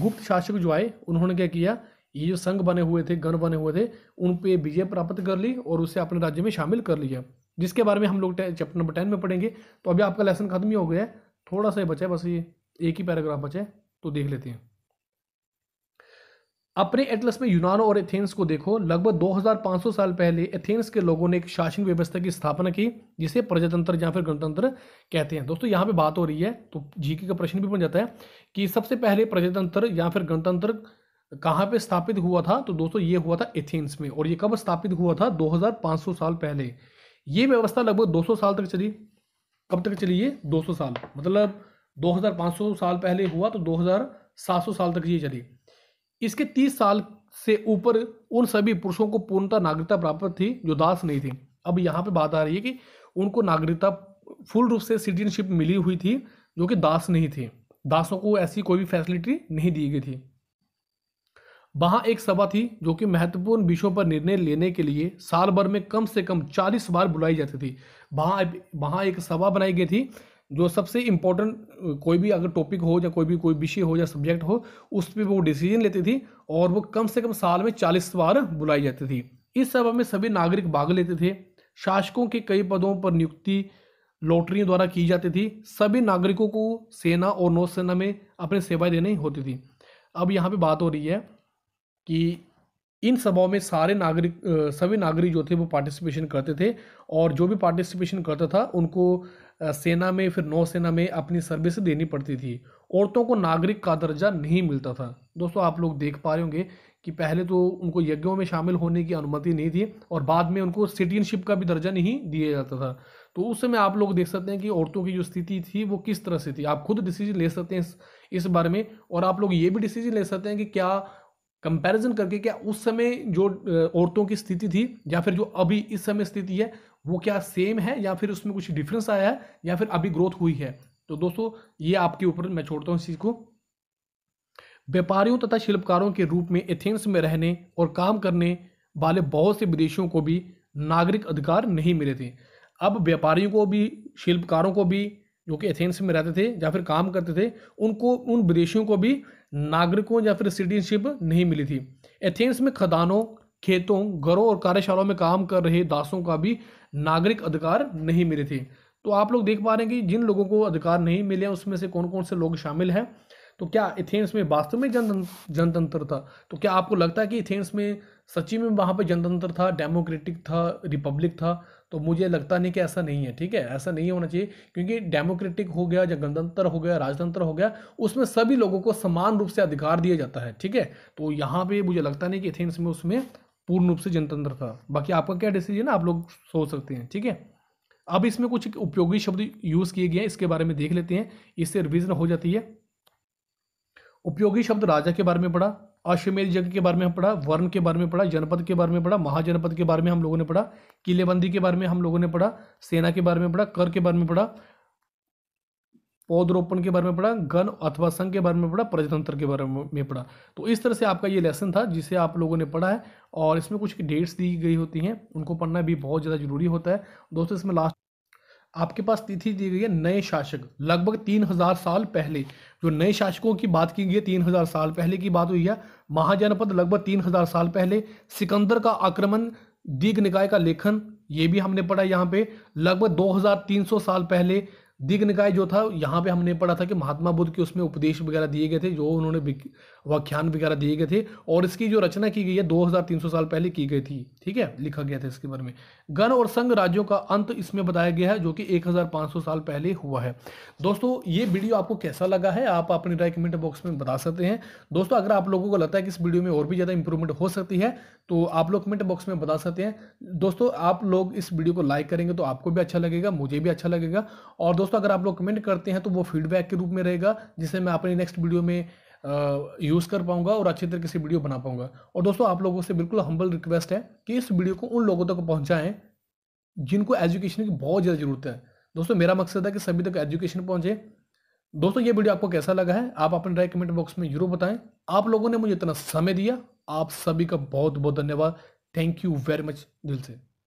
S1: गुप्त शासक जो आए उन्होंने क्या किया ये जो संघ बने हुए थे गण बने हुए थे उन पे विजय प्राप्त कर ली और उसे अपने राज्य में शामिल कर लिया जिसके बारे में हम लोग चैप्टर नंबर टेन में पढ़ेंगे तो अभी आपका लेसन खत्म ही हो गया है थोड़ा सा बचा है बस ये एक ही पैराग्राफ बचा है तो देख लेते हैं अपने एटलस में यूनानो और एथेंस को देखो लगभग 2500 साल पहले एथेंस के लोगों ने एक शासन व्यवस्था की स्थापना की जिसे प्रजातंत्र या फिर गणतंत्र कहते हैं दोस्तों यहाँ पे बात हो रही है तो जीके का प्रश्न भी बन जाता है कि सबसे पहले प्रजातंत्र या फिर गणतंत्र कहाँ पे स्थापित हुआ था तो दोस्तों ये हुआ था एथेंस में और ये कब स्थापित हुआ था दो साल पहले ये व्यवस्था लगभग दो साल तक चली कब तक चली ये दो साल मतलब दो साल पहले हुआ तो दो साल तक ये चली इसके तीस साल से ऊपर उन सभी पुरुषों को पूर्णतः नागरिकता प्राप्त थी जो दास नहीं थी अब यहाँ पे बात आ रही है कि उनको नागरिकता फुल रूप से सिटीजनशिप मिली हुई थी जो कि दास नहीं थी दासों को ऐसी कोई भी फैसिलिटी नहीं दी गई थी वहाँ एक सभा थी जो कि महत्वपूर्ण विषयों पर निर्णय लेने के लिए साल भर में कम से कम चालीस बार बुलाई जाती थी वहाँ वहाँ एक सभा बनाई गई थी जो सबसे इम्पोर्टेंट कोई भी अगर टॉपिक हो या कोई भी कोई विषय हो या सब्जेक्ट हो उस पर वो डिसीजन लेती थी और वो कम से कम साल में चालीस बार बुलाई जाती थी इस सभा में सभी नागरिक भाग लेते थे शासकों के कई पदों पर नियुक्ति लॉटरियों द्वारा की जाती थी सभी नागरिकों को सेना और नौसेना में अपनी सेवाएं देनी होती थी अब यहाँ पे बात हो रही है कि इन सभाओं में सारे नागरिक सभी नागरिक जो थे वो पार्टिसिपेशन करते थे और जो भी पार्टिसिपेशन करता था उनको सेना में फिर नौसेना में अपनी सर्विस देनी पड़ती थी औरतों को नागरिक का दर्जा नहीं मिलता था दोस्तों आप लोग देख पा रहे होंगे कि पहले तो उनको यज्ञों में शामिल होने की अनुमति नहीं थी और बाद में उनको सिटीजनशिप का भी दर्जा नहीं दिया जाता था तो उस समय आप लोग देख सकते हैं कि औरतों की जो स्थिति थी वो किस तरह से थी आप खुद डिसीजन ले सकते हैं इस इस बारे में और आप लोग ये भी डिसीजन ले सकते हैं कि क्या कंपैरिजन करके क्या उस समय जो औरतों की स्थिति थी या फिर जो अभी इस समय स्थिति है वो क्या सेम है या फिर उसमें कुछ डिफरेंस आया है या फिर अभी ग्रोथ हुई है तो दोस्तों ये आपके ऊपर मैं छोड़ता हूँ इस चीज़ को व्यापारियों तथा शिल्पकारों के रूप में एथेंस में रहने और काम करने वाले बहुत से विदेशियों को भी नागरिक अधिकार नहीं मिले थे अब व्यापारियों को भी शिल्पकारों को भी जो कि एथेंस में रहते थे या फिर काम करते थे उनको उन विदेशियों को भी नागरिकों या फिर सिटीजनशिप नहीं मिली थी एथेंस में खदानों खेतों घरों और कार्यशालाओं में काम कर रहे दासों का भी नागरिक अधिकार नहीं मिले थे तो आप लोग देख पा रहे हैं कि जिन लोगों को अधिकार नहीं मिले उसमें से कौन कौन से लोग शामिल हैं तो क्या एथेंस में वास्तव में जनतंत्र था तो क्या आपको लगता है कि एथेंस में सच्ची में वहाँ पर जनतंत्र था डेमोक्रेटिक था रिपब्लिक था तो मुझे लगता नहीं कि ऐसा नहीं है ठीक है ऐसा नहीं होना चाहिए क्योंकि डेमोक्रेटिक हो गया या गणतंत्र हो गया राजतंत्र हो गया उसमें सभी लोगों को समान रूप से अधिकार दिया जाता है ठीक है तो यहाँ पे मुझे लगता नहीं कि एथेंस में उसमें पूर्ण रूप से जनतंत्र था बाकी आपका क्या डिसीजन है आप लोग सोच सकते हैं ठीक है अब इसमें कुछ उपयोगी शब्द यूज़ किए गए हैं इसके बारे में देख लेते हैं इससे रिविजन हो जाती है उपयोगी शब्द राजा के बारे में पढ़ा अश्वमेध यज्ञ के बारे में पढ़ा वर्ण के बारे में पढ़ा जनपद के बारे में पढ़ा महाजनपद के बारे में हम लोगों ने पढ़ा किलेबंदी के बारे में हम लोगों ने पढ़ा सेना के बारे में पढ़ा कर के बारे में पढ़ा पौधरोपण के बारे में पढ़ा गण अथवा संघ के बारे में पढ़ा प्रजातंत्र के बारे में पढ़ा तो इस तरह से आपका ये लेसन था जिसे आप लोगों ने पढ़ा है और इसमें कुछ डेट्स दी गई होती हैं उनको पढ़ना भी बहुत ज़्यादा जरूरी होता है दोस्तों इसमें लास्ट आपके पास तिथि दी गई है नए शासक लगभग तीन हजार साल पहले जो नए शासकों की बात की गई है तीन हजार साल पहले की बात हुई है महाजनपद लगभग तीन हजार साल पहले सिकंदर का आक्रमण दीघ निकाय का लेखन ये भी हमने पढ़ा यहाँ पे लगभग दो हजार तीन सौ साल पहले दीघ निकाय जो था यहाँ पे हमने पढ़ा था कि महात्मा बुद्ध के उसमें उपदेश वगैरह दिए गए थे जो उन्होंने व्याख्यान वगैरह दिए गए थे और इसकी जो रचना की गई है 2300 साल पहले की गई थी ठीक है लिखा गया था इसके बारे में गण और संघ राज्यों का अंत इसमें बताया गया है जो कि 1500 साल पहले हुआ है दोस्तों ये वीडियो आपको कैसा लगा है आप अपनी राय कमेंट बॉक्स में बता सकते हैं दोस्तों अगर आप लोगों को लगता है कि इस वीडियो में और भी ज़्यादा इंप्रूवमेंट हो सकती है तो आप लोग कमेंट बॉक्स में बता सकते हैं दोस्तों आप लोग इस वीडियो को लाइक करेंगे तो आपको भी अच्छा लगेगा मुझे भी अच्छा लगेगा और दोस्तों अगर आप लोग कमेंट करते हैं तो वो फीडबैक के रूप में रहेगा जिसे मैं अपनी नेक्स्ट वीडियो में यूज़ कर पाऊंगा और अच्छी तरीके से वीडियो बना पाऊंगा और दोस्तों आप लोगों से बिल्कुल हम्बल रिक्वेस्ट है कि इस वीडियो को उन लोगों तक पहुँचाएँ जिनको एजुकेशन की बहुत ज़्यादा ज़रूरत है दोस्तों मेरा मकसद है कि सभी तक एजुकेशन पहुँचे दोस्तों ये वीडियो आपको कैसा लगा है आप अपने राय कमेंट बॉक्स में जरूर बताएं आप लोगों ने मुझे इतना समय दिया आप सभी का बहुत बहुत धन्यवाद थैंक यू वेरी मच दिल से